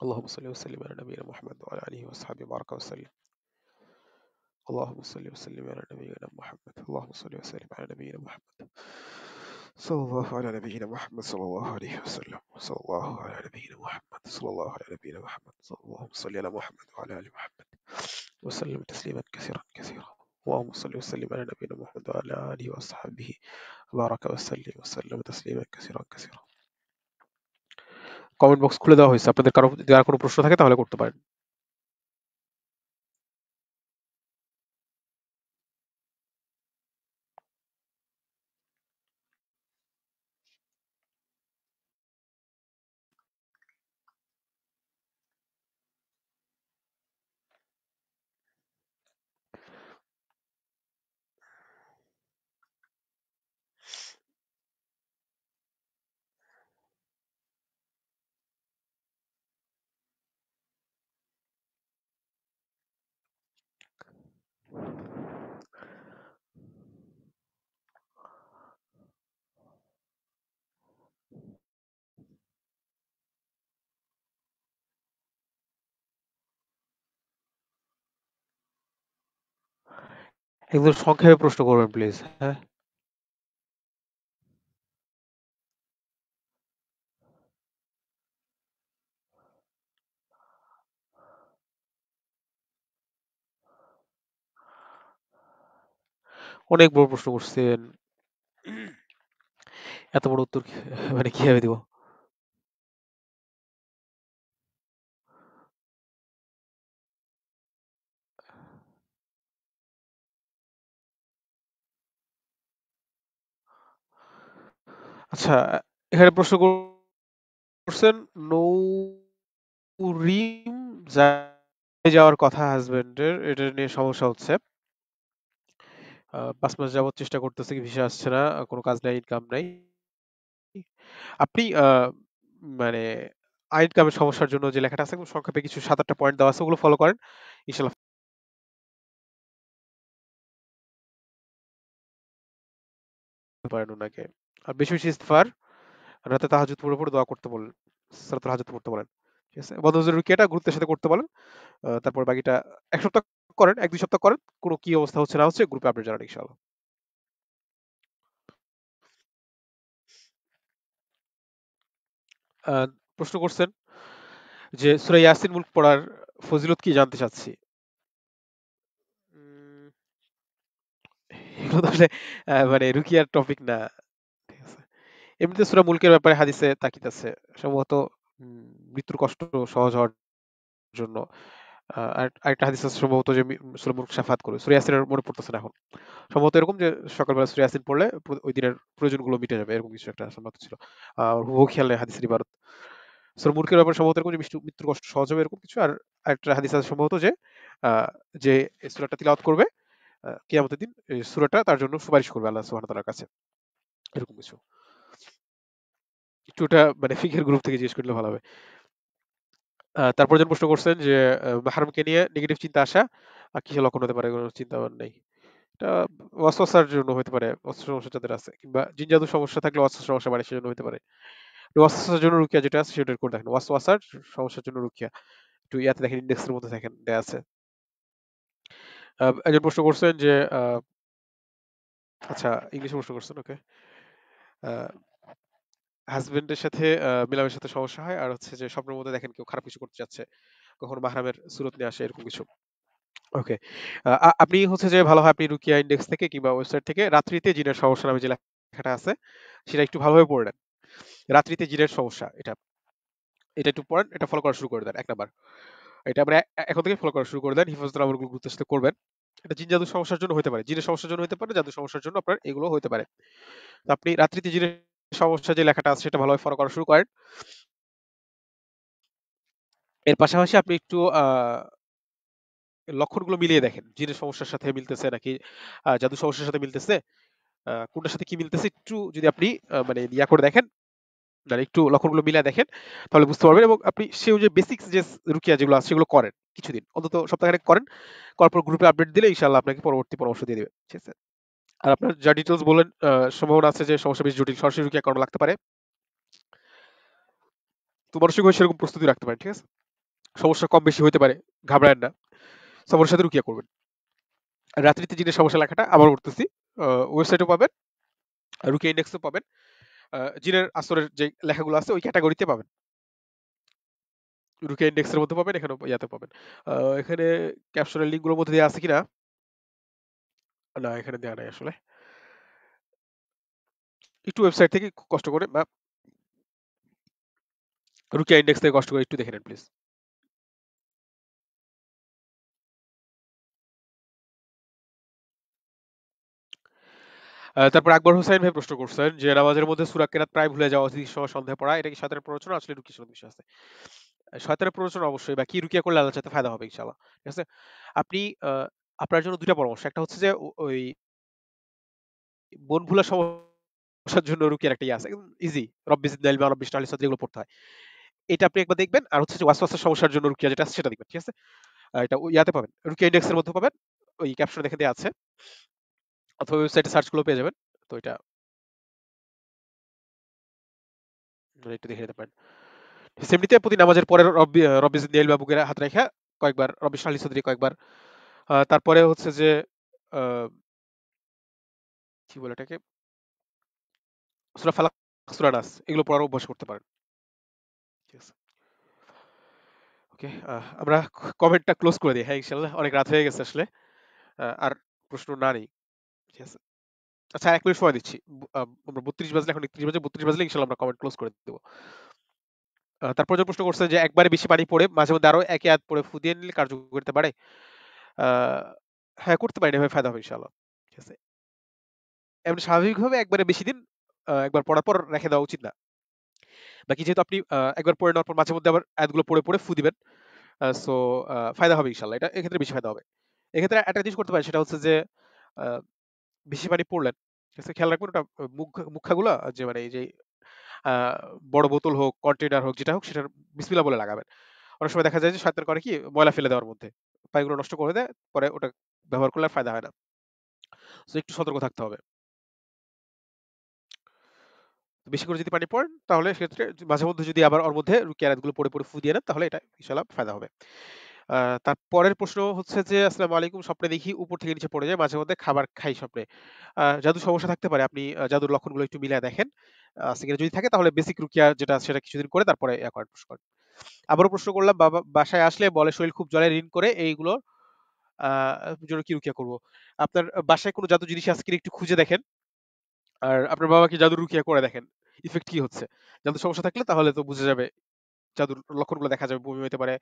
اللهم صل وسلم على نبينا محمد وعلى آله وأصحابه بارك وسلم اللهم صل وسلم على نبينا محمد اللهم صل وسلم على نبينا محمد صلى الله على نبينا محمد صلى الله عليه وسلم صلى الله على نبينا محمد صلى الله على نبينا محمد صلى الله صل على محمد وعلى ال محمد وسلم تسليما كثيرا كثيرا اللهم صل وسلم على نبينا محمد وعلى اله وصحبه بارك وسلم وسلم تسليما كثيرا كثيرا কমেন্ট বক্স খুলে দেওয়া হয়েছে আপনাদের কারো যারা কোনো প্রশ্ন থাকে তাহলে করতে পারেন একদম সংক্ষেপে প্রশ্ন করবেন প্লিজ হ্যাঁ অনেক বড় প্রশ্ন করছেন এত বড় উত্তর মানে কিভাবে দিব আচ্ছা এখানে প্রশ্ন করছেন নৌরিম যাওয়ার কথা হাজবেন্ডের এটা নিয়ে সমস্যা হচ্ছে পাঁচ মাস যাবত চেষ্টা করতেছে কি ভিসা আসছে না কোনো কাজ নাই ইনকাম নাই আপনি মানে আই ইনকামের সমস্যার জন্য যে লেখাটা আছে সংক্ষেপে কিছু সাত আটটা পয়েন্ট দেওয়া আছে ওগুলো ফলো করেন ইনশাল্লাহ পারেন ওনাকে আর বেশি বেশি ইস্তফার রাতে তাহাজুদ পড়ে পড়ে দোয়া করতে বলেন সারা হাজুদ পড়তে বলেন ঠিক আছে বদনজুর রুকিয়াটা গুরুত্বের সাথে করতে বলেন তারপর বাকিটা এক সপ্তাহ করেন এক দুই সপ্তাহ করেন কোনো কি অবস্থা হচ্ছে না হচ্ছে গ্রুপে আপডেট জানান ইনশাআল্লাহ প্রশ্ন করছেন যে সুরা ইয়াসিন মুল্ক পড়ার ফজিলত কি জানতে চাচ্ছি মানে রুকিয়ার টপিক না এমনিতে সুরা মুলকের ব্যাপারে হাদিসে তাকিত আছে সম্ভবত মৃত্যুর কষ্ট সহজ হওয়ার জন্য আরেকটা হাদিস আছে সম্ভবত যে সুরা মুলক সাফাত করে সুরিয়া ইয়াসিনের মনে পড়তেছে না এখন সম্ভবত এরকম যে সকালবেলা সুরিয়া ইয়াসিন পড়লে ওই দিনের প্রয়োজনগুলো মিটে যাবে এরকম কিছু একটা সম্ভবত ছিল হুবহু খেয়াল নেই হাদিসের ইবারত সুরা মুলকের ব্যাপারে সম্ভবত এরকম যে মৃত্যুর কষ্ট সহজ হবে এরকম কিছু আর আরেকটা হাদিস আছে সম্ভবত যে যে সুরাটা তিলাওয়াত করবে কিয়ামতের দিন সুরাটা তার জন্য সুপারিশ করবে আল্লাহ সুবহানাহু ওয়া তাআলার কাছে এরকম কিছু একটু ওটা মানে ফিকের গ্রুপ থেকে জিজ্ঞেস করলে ভালো হবে তারপর যেন প্রশ্ন করছেন যে মাহরুমকে নিয়ে নেগেটিভ চিন্তা আসা আর কিছু লক্ষণ হতে পারে কোনো চিন্তা নেই অস্ত্রসার জন্য হতে পারে অস্ত্র সমস্যা যাদের আছে কিংবা জিনজাদু সমস্যা থাকলে অস্ত্র সমস্যা বাড়ে সেজন্য হতে পারে জন্য রুকিয়া যেটা আছে সেটা করে দেখেন সমস্যার জন্য রুকিয়া একটু ইয়াতে দেখেন ইন্ডেক্সের মধ্যে দেখেন দেয়া আছে একজন প্রশ্ন করছেন যে আচ্ছা ইংলিশে প্রশ্ন করছেন ওকে হাজবেন্ডের সাথে মিলামের সাথে সমস্যা হয় আর হচ্ছে যে স্বপ্নের মধ্যে দেখেন কেউ খারাপ কিছু করতে যাচ্ছে কখনো মাহরামের সুরত নিয়ে আসে এরকম কিছু ওকে আপনি হচ্ছে যে ভালো হয় আপনি রুকিয়া ইন্ডেক্স থেকে কিংবা ওয়েবসাইট থেকে রাত্রিতে জিনের সমস্যা নামে যে লেখাটা আছে সেটা একটু ভালোভাবে পড়লেন রাত্রিতে জিনের সমস্যা এটা এটা একটু পড়েন এটা ফলো করা শুরু করে দেন এক নাম্বার এটা আমরা এখন থেকে ফলো করা শুরু করে দেন হিফাজতুল আমলগুলো গুরুত্ব সাথে করবেন এটা জিন জাদু সমস্যার জন্য হতে পারে জিনের সমস্যার জন্য হতে পারে জাদু সমস্যার জন্য আপনার এগুলো হতে পারে আপনি রাত্রিতে জিনের সমস্যা যে লেখাটা আছে সেটা ভালোভাবে ফলো করা শুরু করেন এর পাশাপাশি আপনি একটু লক্ষণগুলো মিলিয়ে দেখেন জিনের সমস্যার সাথে মিলতেছে নাকি জাদু সমস্যার সাথে মিলতেছে কোনটার সাথে কি মিলতেছে একটু যদি আপনি মানে ইয়া করে দেখেন মানে একটু লক্ষণগুলো মিলিয়ে দেখেন তাহলে বুঝতে পারবেন এবং আপনি সেও যে বেসিক্স যে রুকিয়া যেগুলো আছে সেগুলো করেন কিছুদিন অন্তত সপ্তাহে করেন করার পর গ্রুপে আপডেট দিলে ইনশাল্লাহ আপনাকে পরবর্তী পরামর্শ দিয়ে দেবে ঠিক আছে আর আপনার যা ডিটেলস বলেন সম্ভাবনা আছে যে সমস্যা বেশি জটিল সরাসরি রুগী অ্যাকাউন্ট লাগতে পারে তো মানসিক হয়ে সেরকম প্রস্তুতি রাখতে পারেন ঠিক আছে সমস্যা কম বেশি হতে পারে ঘাবড়ায় না সবার সাথে রুকিয়া করবেন রাত্রিতে যিনি সমস্যা লেখাটা আবার করতেছি ওয়েবসাইটও পাবেন রুকিয়া ইন্ডেক্সও পাবেন জিনের আসরের যে লেখাগুলো আছে ওই ক্যাটাগরিতে পাবেন রুকিয়া ইন্ডেক্সের মধ্যে পাবেন এখানে ইয়াতে পাবেন এখানে ক্যাপশনের লিঙ্কগুলোর মধ্যে দেওয়া আছে কিনা না এখানে দেওয়া নাই আসলে। একটু ওয়েবসাইট থেকে কষ্ট করে বা রুকিয়া ইন্ডেক্স থেকে কষ্ট করে একটু দেখে নেন প্লিজ। তারপর আকবর হোসাইন ভাই প্রশ্ন করছেন যে নামাজের মধ্যে সুরাক কেরাত প্রায় ভুলে যাওয়া অধিকাংশ সন্দেহে পড়া এটা কি সাঁতারের প্ররোচনা আসলে রুকি সুন্নাত বিষয় আছে। সাঁতারের প্ররোচনা অবশ্যই বা কি রুকিয়া করলে আল্লাহর চাইতে ফায়দা হবে ইনশাআল্লাহ। ঠিক আছে? আপনি আপনার জন্য দুইটা পরামর্শ একটা হচ্ছে যে ওই মন ভুলা সমস্যার জন্য রুকিয়ার একটা ইয়ে আছে ইজি রব্বিস দাইল বা রব্বিস টালিস যেগুলো পড়তে হয় এটা আপনি একবার দেখবেন আর হচ্ছে যে ওয়াসওয়াসার সমস্যার জন্য রুকিয়া যেটা সেটা দেখবেন ঠিক আছে এটা ইয়াতে পাবেন রুকিয়া ইন্ডেক্সের মধ্যে পাবেন ওই ক্যাপশন দেখে দেওয়া আছে অথবা ওয়েবসাইটে সার্চ গুলো পেয়ে যাবেন তো এটা একটু দেখে নিতে পারেন সেমনিতে প্রতি নামাজের পরে রব্বি রব্বিস বা বুকের হাত রেখা কয়েকবার রব্বিস আলী চৌধুরী কয়েকবার তারপরে হচ্ছে যে কি বলে এটাকে সুরা ফালাক সুরা নাস এগুলো পড়ার অভ্যাস করতে পারেন ওকে আমরা কমেন্টটা ক্লোজ করে দিই হ্যাঁ ইনশাল্লাহ অনেক রাত হয়ে গেছে আসলে আর প্রশ্ন না নেই ঠিক আছে আচ্ছা এক মিনিট সময় দিচ্ছি আমরা বত্রিশ বাজলে এখন একত্রিশ বাজে বত্রিশ বাজলে ইনশাল্লাহ আমরা কমেন্ট ক্লোজ করে দেবো তারপর যে প্রশ্ন করছে যে একবারে বেশি পানি পড়ে মাঝে মধ্যে আরো একে হাত পড়ে ফুদিয়ে নিলে কার্যকর করতে পারে হ্যাঁ করতে পারি এভাবে ফায়দা হবে ইনশাল্লাহ ঠিক আছে এমনি স্বাভাবিকভাবে একবারে বেশি দিন একবার পড়ার পর রেখে দেওয়া উচিত না বাকি যেহেতু আপনি একবার পড়ে নেওয়ার পর মাঝে মধ্যে আবার অ্যাডগুলো পড়ে পড়ে ফু দিবেন সো ফায়দা হবে ইনশাল্লাহ এটা এক্ষেত্রে বেশি ফায়দা হবে এক্ষেত্রে একটা জিনিস করতে পারেন সেটা হচ্ছে যে বেশি পানি পড়লেন ঠিক আছে খেয়াল রাখবেন ওটা মুখ মুখাগুলো যে মানে এই যে বড় বোতল হোক কন্টেনার হোক যেটা হোক সেটার বিসমিল্লা বলে লাগাবেন অনেক সময় দেখা যায় যে সাঁতার করে কি ময়লা ফেলে দেওয়ার মধ্যে পাইগুলো নষ্ট করে দেয় পরে ওটা ব্যবহার করলে ফায়দা হয় না তো একটু সতর্ক থাকতে হবে বেশি করে যদি পানি পড়ে তাহলে সেক্ষেত্রে মাঝে মধ্যে যদি আবার ওর মধ্যে ক্যারেটগুলো পড়ে পড়ে ফু দিয়ে নেন তাহলে এটা ইনশাল্লাহ ফায়দা হবে তার পরের প্রশ্ন হচ্ছে যে আসসালামু আলাইকুম স্বপ্নে দেখি উপর থেকে নিচে পড়ে যায় মাঝে মধ্যে খাবার খাই স্বপ্নে জাদু সমস্যা থাকতে পারে আপনি জাদুর লক্ষণগুলো একটু মিলিয়ে দেখেন সেখানে যদি থাকে তাহলে বেসিক রুকিয়া যেটা সেটা কিছুদিন করে তারপরে ইয়া করেন আবারও প্রশ্ন করলাম বাবা বাসায় আসলে বলে শরীর খুব জলে ঋণ করে এইগুলো জন্য কি রুকিয়া করবো আপনার বাসায় কোনো জাদু জিনিস আজকে একটু খুঁজে দেখেন আর আপনার বাবাকে জাদু রুকিয়া করে দেখেন ইফেক্ট কি হচ্ছে জাদু সমস্যা থাকলে তাহলে তো বুঝে যাবে জাদুর লক্ষণগুলো দেখা যাবে বমি হতে পারে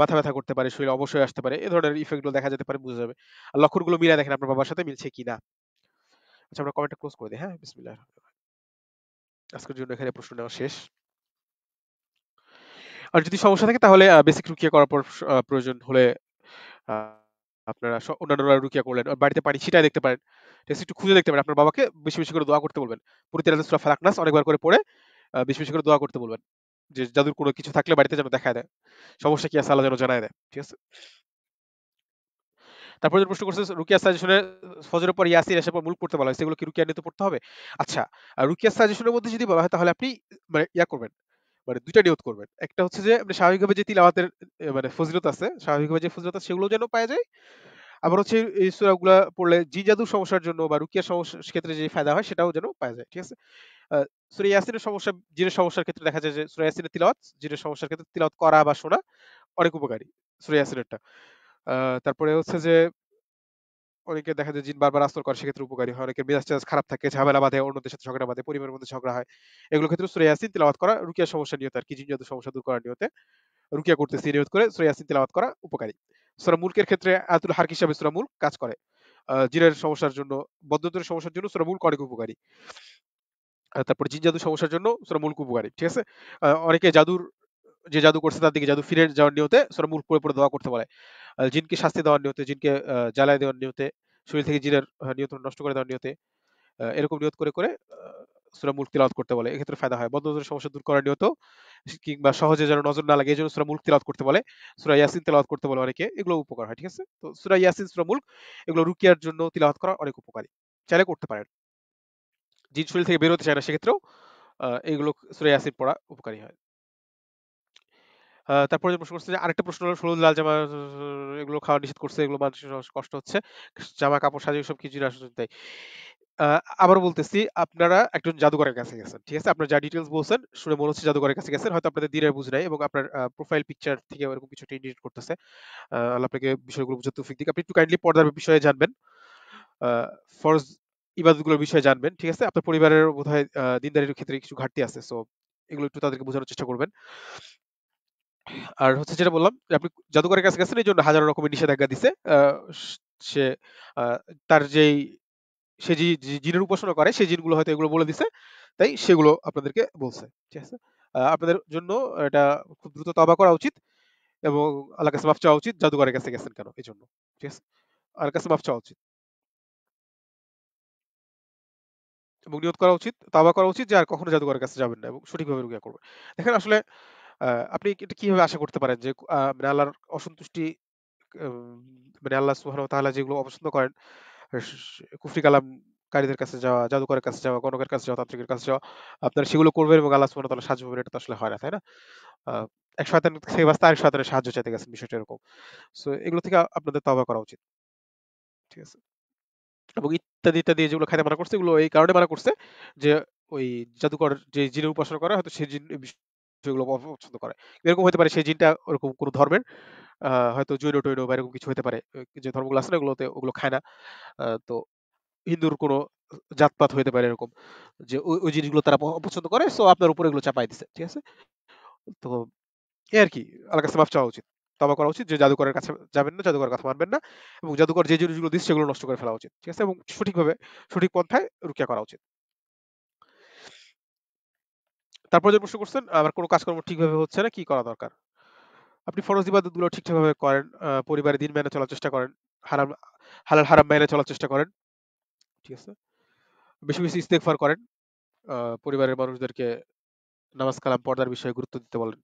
মাথা ব্যথা করতে পারে শরীর অবশ্যই আসতে পারে এ ধরনের ইফেক্টগুলো দেখা যেতে পারে বুঝে যাবে আর লক্ষণগুলো মিলে দেখেন আপনার বাবার সাথে মিলছে কিনা আচ্ছা আমরা কমেন্টটা ক্লোজ করে দিই হ্যাঁ বিসমিল্লাহ আজকের জন্য এখানে প্রশ্ন নেওয়া শেষ আর যদি সমস্যা থাকে তাহলে বেসিক রুকিয়া করার পর প্রয়োজন হলে আপনারা অন্যান্য রুকিয়া করলেন বাড়িতে পানি ছিটায় দেখতে পারেন একটু খুঁজে দেখতে পারেন আপনার বাবাকে বেশি বেশি করে দোয়া করতে বলবেন পুরো তেরাজ সুরা ফালাকনাস অনেকবার করে পড়ে বেশি বেশি করে দোয়া করতে বলবেন যে যাদের কোনো কিছু থাকলে বাড়িতে যেন দেখা দেয় সমস্যা কি আছে আল্লাহ যেন জানায় দেয় ঠিক আছে তারপর যে প্রশ্ন করছে রুকিয়া সাজেশনে ফজরের পর ইয়াসির এসে পর মূল করতে বলা হয় সেগুলো কি রুকিয়া নিতে পড়তে হবে আচ্ছা রুকিয়া সাজেশনের মধ্যে যদি বলা হয় তাহলে আপনি মানে ইয়া করবেন মানে দুইটা নিয়ত করবেন একটা হচ্ছে যে আপনি মানে স্বাভাবিকভাবে যে তিলাওয়াতের মানে ফজিলত আছে স্বাভাবিকভাবে যে ফজিলত আছে সেগুলো যেন পাওয়া যায় আবার হচ্ছে এই সুরাগুলা পড়লে জিজাদু সমস্যার জন্য বা রুকিয়া সমস্যার ক্ষেত্রে যে ফায়দা হয় সেটাও যেন পাওয়া যায় ঠিক আছে সুরে ইয়াসিনের সমস্যা জিরে সমস্যার ক্ষেত্রে দেখা যায় যে সুরে ইয়াসিনের তিলাওয়াত জিরে সমস্যার ক্ষেত্রে তিলাওয়াত করা বা শোনা অনেক উপকারী সুরে ইয়াসিনেরটা তারপরে হচ্ছে যে অনেকে দেখা যায় জিন বারবার আস্তর করে সেক্ষেত্রে উপকারী হয় অনেকের মেজাজ টেজাজ খারাপ থাকে ঝামেলা বাঁধে অন্যদের সাথে ঝগড়া বাঁধে পরিবারের মধ্যে ঝগড়া হয় এগুলোর ক্ষেত্রে সুরে তেলাবাদ করা রুকিয়া সমস্যা নিয়ত আর কি জিন জাদু সমস্যা দূর করার নিয়তে রুকিয়া করতে সিরিয়ত করে সুরে তেলাবাদ করা উপকারী সুরা মুলকের ক্ষেত্রে আতুল হার হিসাবে সুরা মুল কাজ করে জিনের সমস্যার জন্য বদ্ধতের সমস্যার জন্য সুরা মুল অনেক উপকারী তারপর জিন জাদু সমস্যার জন্য সুরা মুল উপকারী ঠিক আছে অনেকে জাদুর যে জাদু করছে তার দিকে জাদু ফিরে যাওয়ার নিয়তে সুরা মুল পড়ে পড়ে দোয়া করতে বলে জিনকে শাস্তি দেওয়ার নিয়তে জিনকে জ্বালায় দেওয়ার নিয়তে শরীর থেকে জিনের নিয়ন্ত্রণ নষ্ট করে দেওয়ার নিয়তে এরকম নিয়ত করে করে সুরা মুল্ক তিলাওয়াত করতে বলে এক্ষেত্রে ফায়দা হয় বদনজরের সমস্যা দূর করার নিয়ত কিংবা সহজে যেন নজর না লাগে এই জন্য সুরা মুল্ক তিলাওয়াত করতে বলে সুরা ইয়াসিন তিলাওয়াত করতে বলে অনেকে এগুলো উপকার হয় ঠিক আছে তো সুরা ইয়াসিন সুরা মুল্ক এগুলো রুকিয়ার জন্য তিলাওয়াত করা অনেক উপকারী চাইলে করতে পারেন জিন শরীর থেকে বেরোতে চায় না সেক্ষেত্রেও এগুলো সুরা ইয়াসিন পড়া উপকারী হয় তারপরে প্রশ্ন করছে যে আরেকটা প্রশ্ন হলো ষোলো লাল জামা এগুলো খাওয়া নিষেধ করছে এগুলো মানুষের কষ্ট হচ্ছে জামা কাপড় সাজিয়ে সব কিছু তাই আবার বলতেছি আপনারা একজন জাদুকরের কাছে গেছেন ঠিক আছে আপনার যা ডিটেলস বলছেন শুনে মনে হচ্ছে জাদুকরের কাছে গেছেন হয়তো আপনাদের দিনের বুঝ নাই এবং আপনার প্রোফাইল পিকচার থেকে এরকম কিছু একটা ইন্ডিকেট করতেছে আল্লাহ আপনাকে বিষয়গুলো বুঝতে তৌফিক দিক আপনি একটু কাইন্ডলি পর্দার বিষয়ে জানবেন ফরজ ইবাদতগুলোর বিষয়ে জানবেন ঠিক আছে আপনার পরিবারের বোধহয় দিনদারির ক্ষেত্রে কিছু ঘাটতি আছে সো এগুলো একটু তাদেরকে বোঝানোর চেষ্টা করবেন আর হচ্ছে যেটা বললাম আপনি জাদুকরের কাছে গেছেন এই জন্য হাজার রকমের নিষেধাজ্ঞা দিছে সে তার যেই সে যে জিনের উপাসনা করে সেই জিনগুলো হয়তো এগুলো বলে দিছে তাই সেগুলো আপনাদেরকে বলছে ঠিক আছে আপনাদের জন্য এটা খুব দ্রুত তবা করা উচিত এবং আল্লাহ কাছে মাফ চাওয়া উচিত জাদুকরের কাছে গেছেন কেন এই জন্য ঠিক আছে আল্লাহ কাছে মাফ চাওয়া উচিত এবং নিয়ত করা উচিত তাবা করা উচিত যে আর কখনো জাদুকরের কাছে যাবেন না এবং সঠিকভাবে রুগিয়া করবেন দেখেন আসলে আপনি এটা কিভাবে আশা করতে পারেন যে মানে আল্লাহর অসন্তুষ্টি মানে আল্লাহ সুবহানাহু ওয়া তাআলা যেগুলো অপছন্দ করেন কুফরি কালাম কারীদের কাছে যাওয়া জাদুকরের কাছে যাওয়া গণকের কাছে যাওয়া তান্ত্রিকের কাছে যাওয়া আপনারা সেগুলো করবেন এবং আল্লাহ সুবহানাহু ওয়া তাআলা সাহায্য পাবেন এটা তো আসলে হয় না তাই না এক শয়তান সেই বাস্তা আরেক শয়তানের সাহায্য চাইতে গেছেন বিষয়টা এরকম সো এগুলো থেকে আপনাদের তবা করা উচিত ঠিক আছে এবং ইত্যাদি ইত্যাদি যেগুলো খাইতে মানা করছে এগুলো এই কারণে মানা করছে যে ওই জাদুকর যে জিনের উপাসনা করে হয়তো সেই জিন যেগুলো অপছন্দ করে এরকম হতে পারে সেই জিনটা ওরকম কোনো ধর্মের হয়তো জৈন টৈন বা এরকম কিছু হতে পারে যে ধর্মগুলো আছে না ওগুলোতে ওগুলো খায় না তো হিন্দুর কোনো জাতপাত হতে পারে এরকম যে ওই জিনিসগুলো তারা অপছন্দ করে সো আপনার উপরে এগুলো চাপাই দিচ্ছে ঠিক আছে তো এ আর কি আল্লাহ কাছে মাফ চাওয়া উচিত তবা করা উচিত যে জাদুকরের কাছে যাবেন না জাদুকরের কথা মানবেন না এবং জাদুকর যে জিনিসগুলো দিচ্ছে সেগুলো নষ্ট করে ফেলা উচিত ঠিক আছে এবং সঠিকভাবে সঠিক পন্থায় রুকিয়া করা উচিত তারপর যে প্রশ্ন করছেন আমার কোনো কাজকর্ম ঠিকভাবে হচ্ছে না কি করা দরকার আপনি ফরজ ইবাদতগুলো ঠিকঠাকভাবে করেন পরিবারে দিন মেনে চলার চেষ্টা করেন হারাম হালাল হারাম মেনে চলার চেষ্টা করেন ঠিক আছে বেশি বেশি ইস্তেকফার করেন পরিবারের মানুষদেরকে নামাজ কালাম পর্দার বিষয়ে গুরুত্ব দিতে বলেন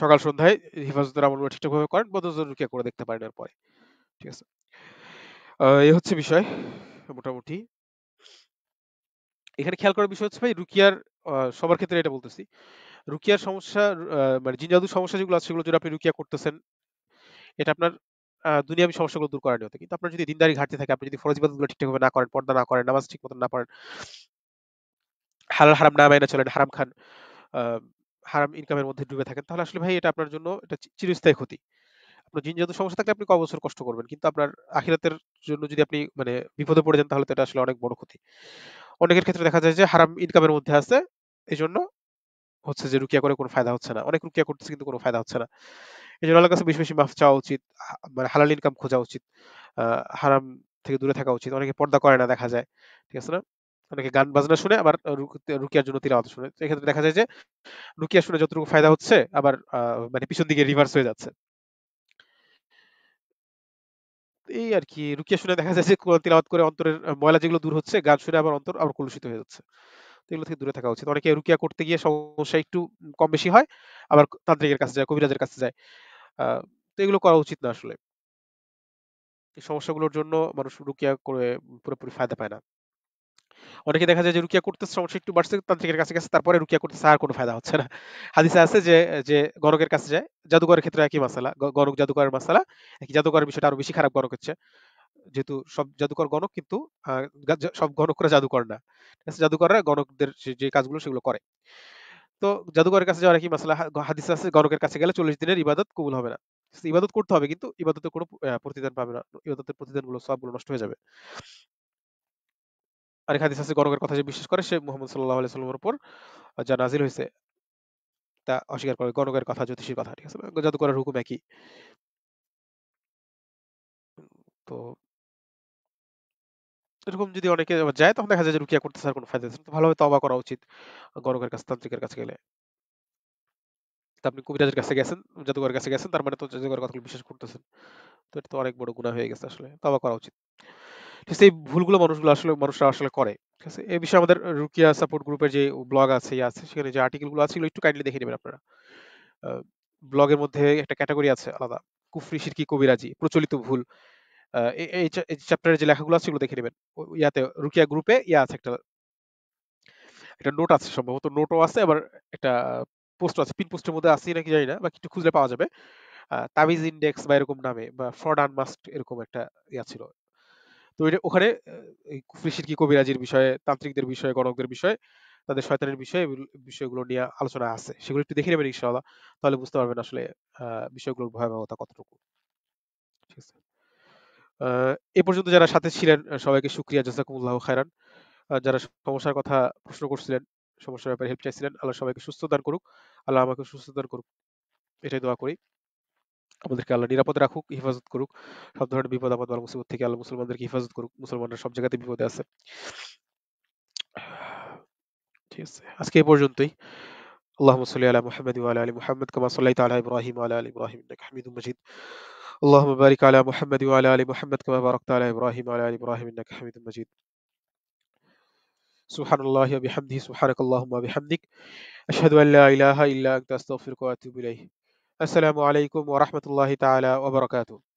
সকাল সন্ধ্যায় হেফাজতের আমলগুলো ঠিকঠাকভাবে করেন বদজন রুকিয়া করে দেখতে পারেন এরপরে ঠিক আছে এই হচ্ছে বিষয় মোটামুটি এখানে খেয়াল করার বিষয় হচ্ছে ভাই রুকিয়ার সবার ক্ষেত্রে এটা বলতেছি রুকিয়ার সমস্যা মানে জিনজাদুর সমস্যা যেগুলো আছে সেগুলো যদি আপনি রুকিয়া করতেছেন এটা আপনার দুনিয়াবি সমস্যাগুলো দূর করার নিয়তে কিন্তু আপনার যদি দিনদারি ঘাটতি থাকে আপনি যদি ফরজ ইবাদতগুলো ঠিকঠাকভাবে না করেন পর্দা না করেন নামাজ ঠিক মতো না পড়েন হালাল হারাম না মেনে চলেন হারাম খান হারাম ইনকামের মধ্যে ডুবে থাকেন তাহলে আসলে ভাই এটা আপনার জন্য এটা চিরস্থায়ী ক্ষতি আপনার জিনজাত সমস্যা থাকলে আপনি ক বছর কষ্ট করবেন কিন্তু আপনার আখিরাতের জন্য যদি আপনি মানে বিপদে পড়ে যান তাহলে তো এটা আসলে অনেক বড় ক্ষতি অনেকের ক্ষেত্রে দেখা যায় যে হারাম ইনকামের মধ্যে আছে এই জন্য হচ্ছে যে রুকিয়া করে কোনো ফায়দা হচ্ছে না অনেক রুকিয়া করতেছে কিন্তু কোনো ফায়দা হচ্ছে না এই জন্য আল্লাহর কাছে বেশি বেশি মাফ চাওয়া উচিত মানে হালাল ইনকাম খোঁজা উচিত হারাম থেকে দূরে থাকা উচিত অনেকে পর্দা করে না দেখা যায় ঠিক আছে না অনেকে গান বাজনা শুনে আবার রুকিয়ার জন্য তিরাওয়াত শুনে এক্ষেত্রে দেখা যায় যে রুকিয়া শুনে যতটুকু ফায়দা হচ্ছে আবার মানে পিছন দিকে রিভার্স হয়ে যাচ্ছে এই আর কি রুকিয়া শুনে দেখা যায় যে তিলাওয়াত করে অন্তরের ময়লা যেগুলো দূর হচ্ছে গান শুনে আবার অন্তর আবার কলুষিত হয়ে যাচ্ছে এগুলো থেকে দূরে থাকা উচিত অনেকে রুকিয়া করতে গিয়ে সমস্যা একটু কম বেশি হয় আবার তান্ত্রিকের কাছে যায় কবিরাজের কাছে যায় তো এগুলো করা উচিত না আসলে এই সমস্যাগুলোর জন্য মানুষ রুকিয়া করে পুরোপুরি ফায়দা পায় না অনেকে দেখা যায় যে রুকিয়া করতে সমস্যা একটু বাড়ছে তান্ত্রিকের কাছে গেছে তারপরে রুকিয়া করতে আর কোনো ফায়দা হচ্ছে না হাদিসা আছে যে যে গরকের কাছে যায় জাদুঘরের ক্ষেত্রে একই মাসালা গরক জাদুঘরের মাসালা একই জাদুঘরের বিষয়টা আরো বেশি খারাপ গণক হচ্ছে যেহেতু সব জাদুকর গণক কিন্তু সব গণকরা জাদুকর না জাদুকররা গণকদের যে কাজগুলো সেগুলো করে তো জাদুকরের কাছে যাওয়ার কি মাসালা হাদিস আছে গণকের কাছে গেলে চল্লিশ দিনের ইবাদত কবুল হবে না ইবাদত করতে হবে কিন্তু ইবাদতের কোনো প্রতিদান পাবে না ইবাদতের প্রতিদানগুলো সবগুলো নষ্ট হয়ে যাবে আরেক হাদিস আছে গণকের কথা যে বিশ্বাস করে সে মোহাম্মদ সাল্লাহ আলি উপর যা নাজিল হয়েছে তা অস্বীকার করে গণকের কথা জ্যোতিষীর কথা ঠিক আছে জাদুকরের হুকুম একই তো এরকম যদি অনেকে যায় তখন দেখা যায় যে রুকিয়া করতে স্যার কোনো ফায়দা আছে ভালোভাবে তবা করা উচিত গণকের কাছে তান্ত্রিকের কাছে গেলে আপনি কবিরাজের কাছে গেছেন জাদুঘরের কাছে গেছেন তার মানে তো জাদুঘরের কথাগুলো বিশ্বাস করতেছেন তো এটা তো অনেক বড় গুণা হয়ে গেছে আসলে তবা করা উচিত ঠিক আছে এই ভুলগুলো মানুষগুলো আসলে মানুষরা আসলে করে ঠিক আছে এই বিষয়ে আমাদের রুকিয়া সাপোর্ট গ্রুপের যে ব্লগ আছে ইয়ে আছে সেখানে যে আর্টিকেলগুলো আছে একটু কাইন্ডলি দেখে নেবেন আপনারা ব্লগের মধ্যে একটা ক্যাটাগরি আছে আলাদা কুফরি সিরকি কবিরাজি প্রচলিত ভুল এই চ্যাপ্টারের যে লেখাগুলো আছে সেগুলো দেখে নেবেন ইয়াতে রুকিয়া গ্রুপে ইয়া আছে একটা একটা নোট আছে সম্ভবত নোটও আছে আবার একটা পোস্ট আছে পিন পোস্টের মধ্যে আছে নাকি জানি না বা কিছু পাওয়া যাবে তাবিজ ইন্ডেক্স বা এরকম নামে বা ফ্রড আনমাস্ট এরকম একটা ইয়া ছিল তো ওখানে কি কবিরাজির বিষয়ে তান্ত্রিকদের বিষয়ে গণকদের বিষয়ে তাদের শয়তানের বিষয়ে বিষয়গুলো নিয়ে আলোচনা আছে সেগুলো একটু দেখে নেবেন ইনশাআল্লাহ তাহলে বুঝতে পারবেন আসলে বিষয়গুলোর ভয়াবহতা কতটুকু ঠিক আছে এ পর্যন্ত যারা সাথে ছিলেন সবাইকে সুক্রিয়া জাজাকুমুল্লাহ খায়রান যারা সমস্যার কথা প্রশ্ন করছিলেন সমস্যার ব্যাপারে হেল্প চাইছিলেন আল্লাহ সবাইকে সুস্থ দান করুক আল্লাহ আমাকে সুস্থ দান করুক এটাই দোয়া করি আমাদেরকে আল্লাহ নিরাপদ রাখুক হেফাজত করুক সব ধরনের বিপদ আপদ বা মুসিবত থেকে আল্লাহ মুসলমানদেরকে হেফাজত করুক মুসলমানরা সব জায়গাতে বিপদে আছে ঠিক আছে আজকে এ পর্যন্তই اللهم صل على محمد وعلى ال محمد كما صليت على ابراهيم وعلى ال ابراهيم انك حميد مجيد اللهم بارك على محمد وعلى آل محمد كما باركت على إبراهيم وعلى آل إبراهيم إنك حميد مجيد سبحان الله وبحمده سبحانك اللهم وبحمدك أشهد أن لا إله إلا أنت أستغفرك وأتوب إليه السلام عليكم ورحمة الله تعالى وبركاته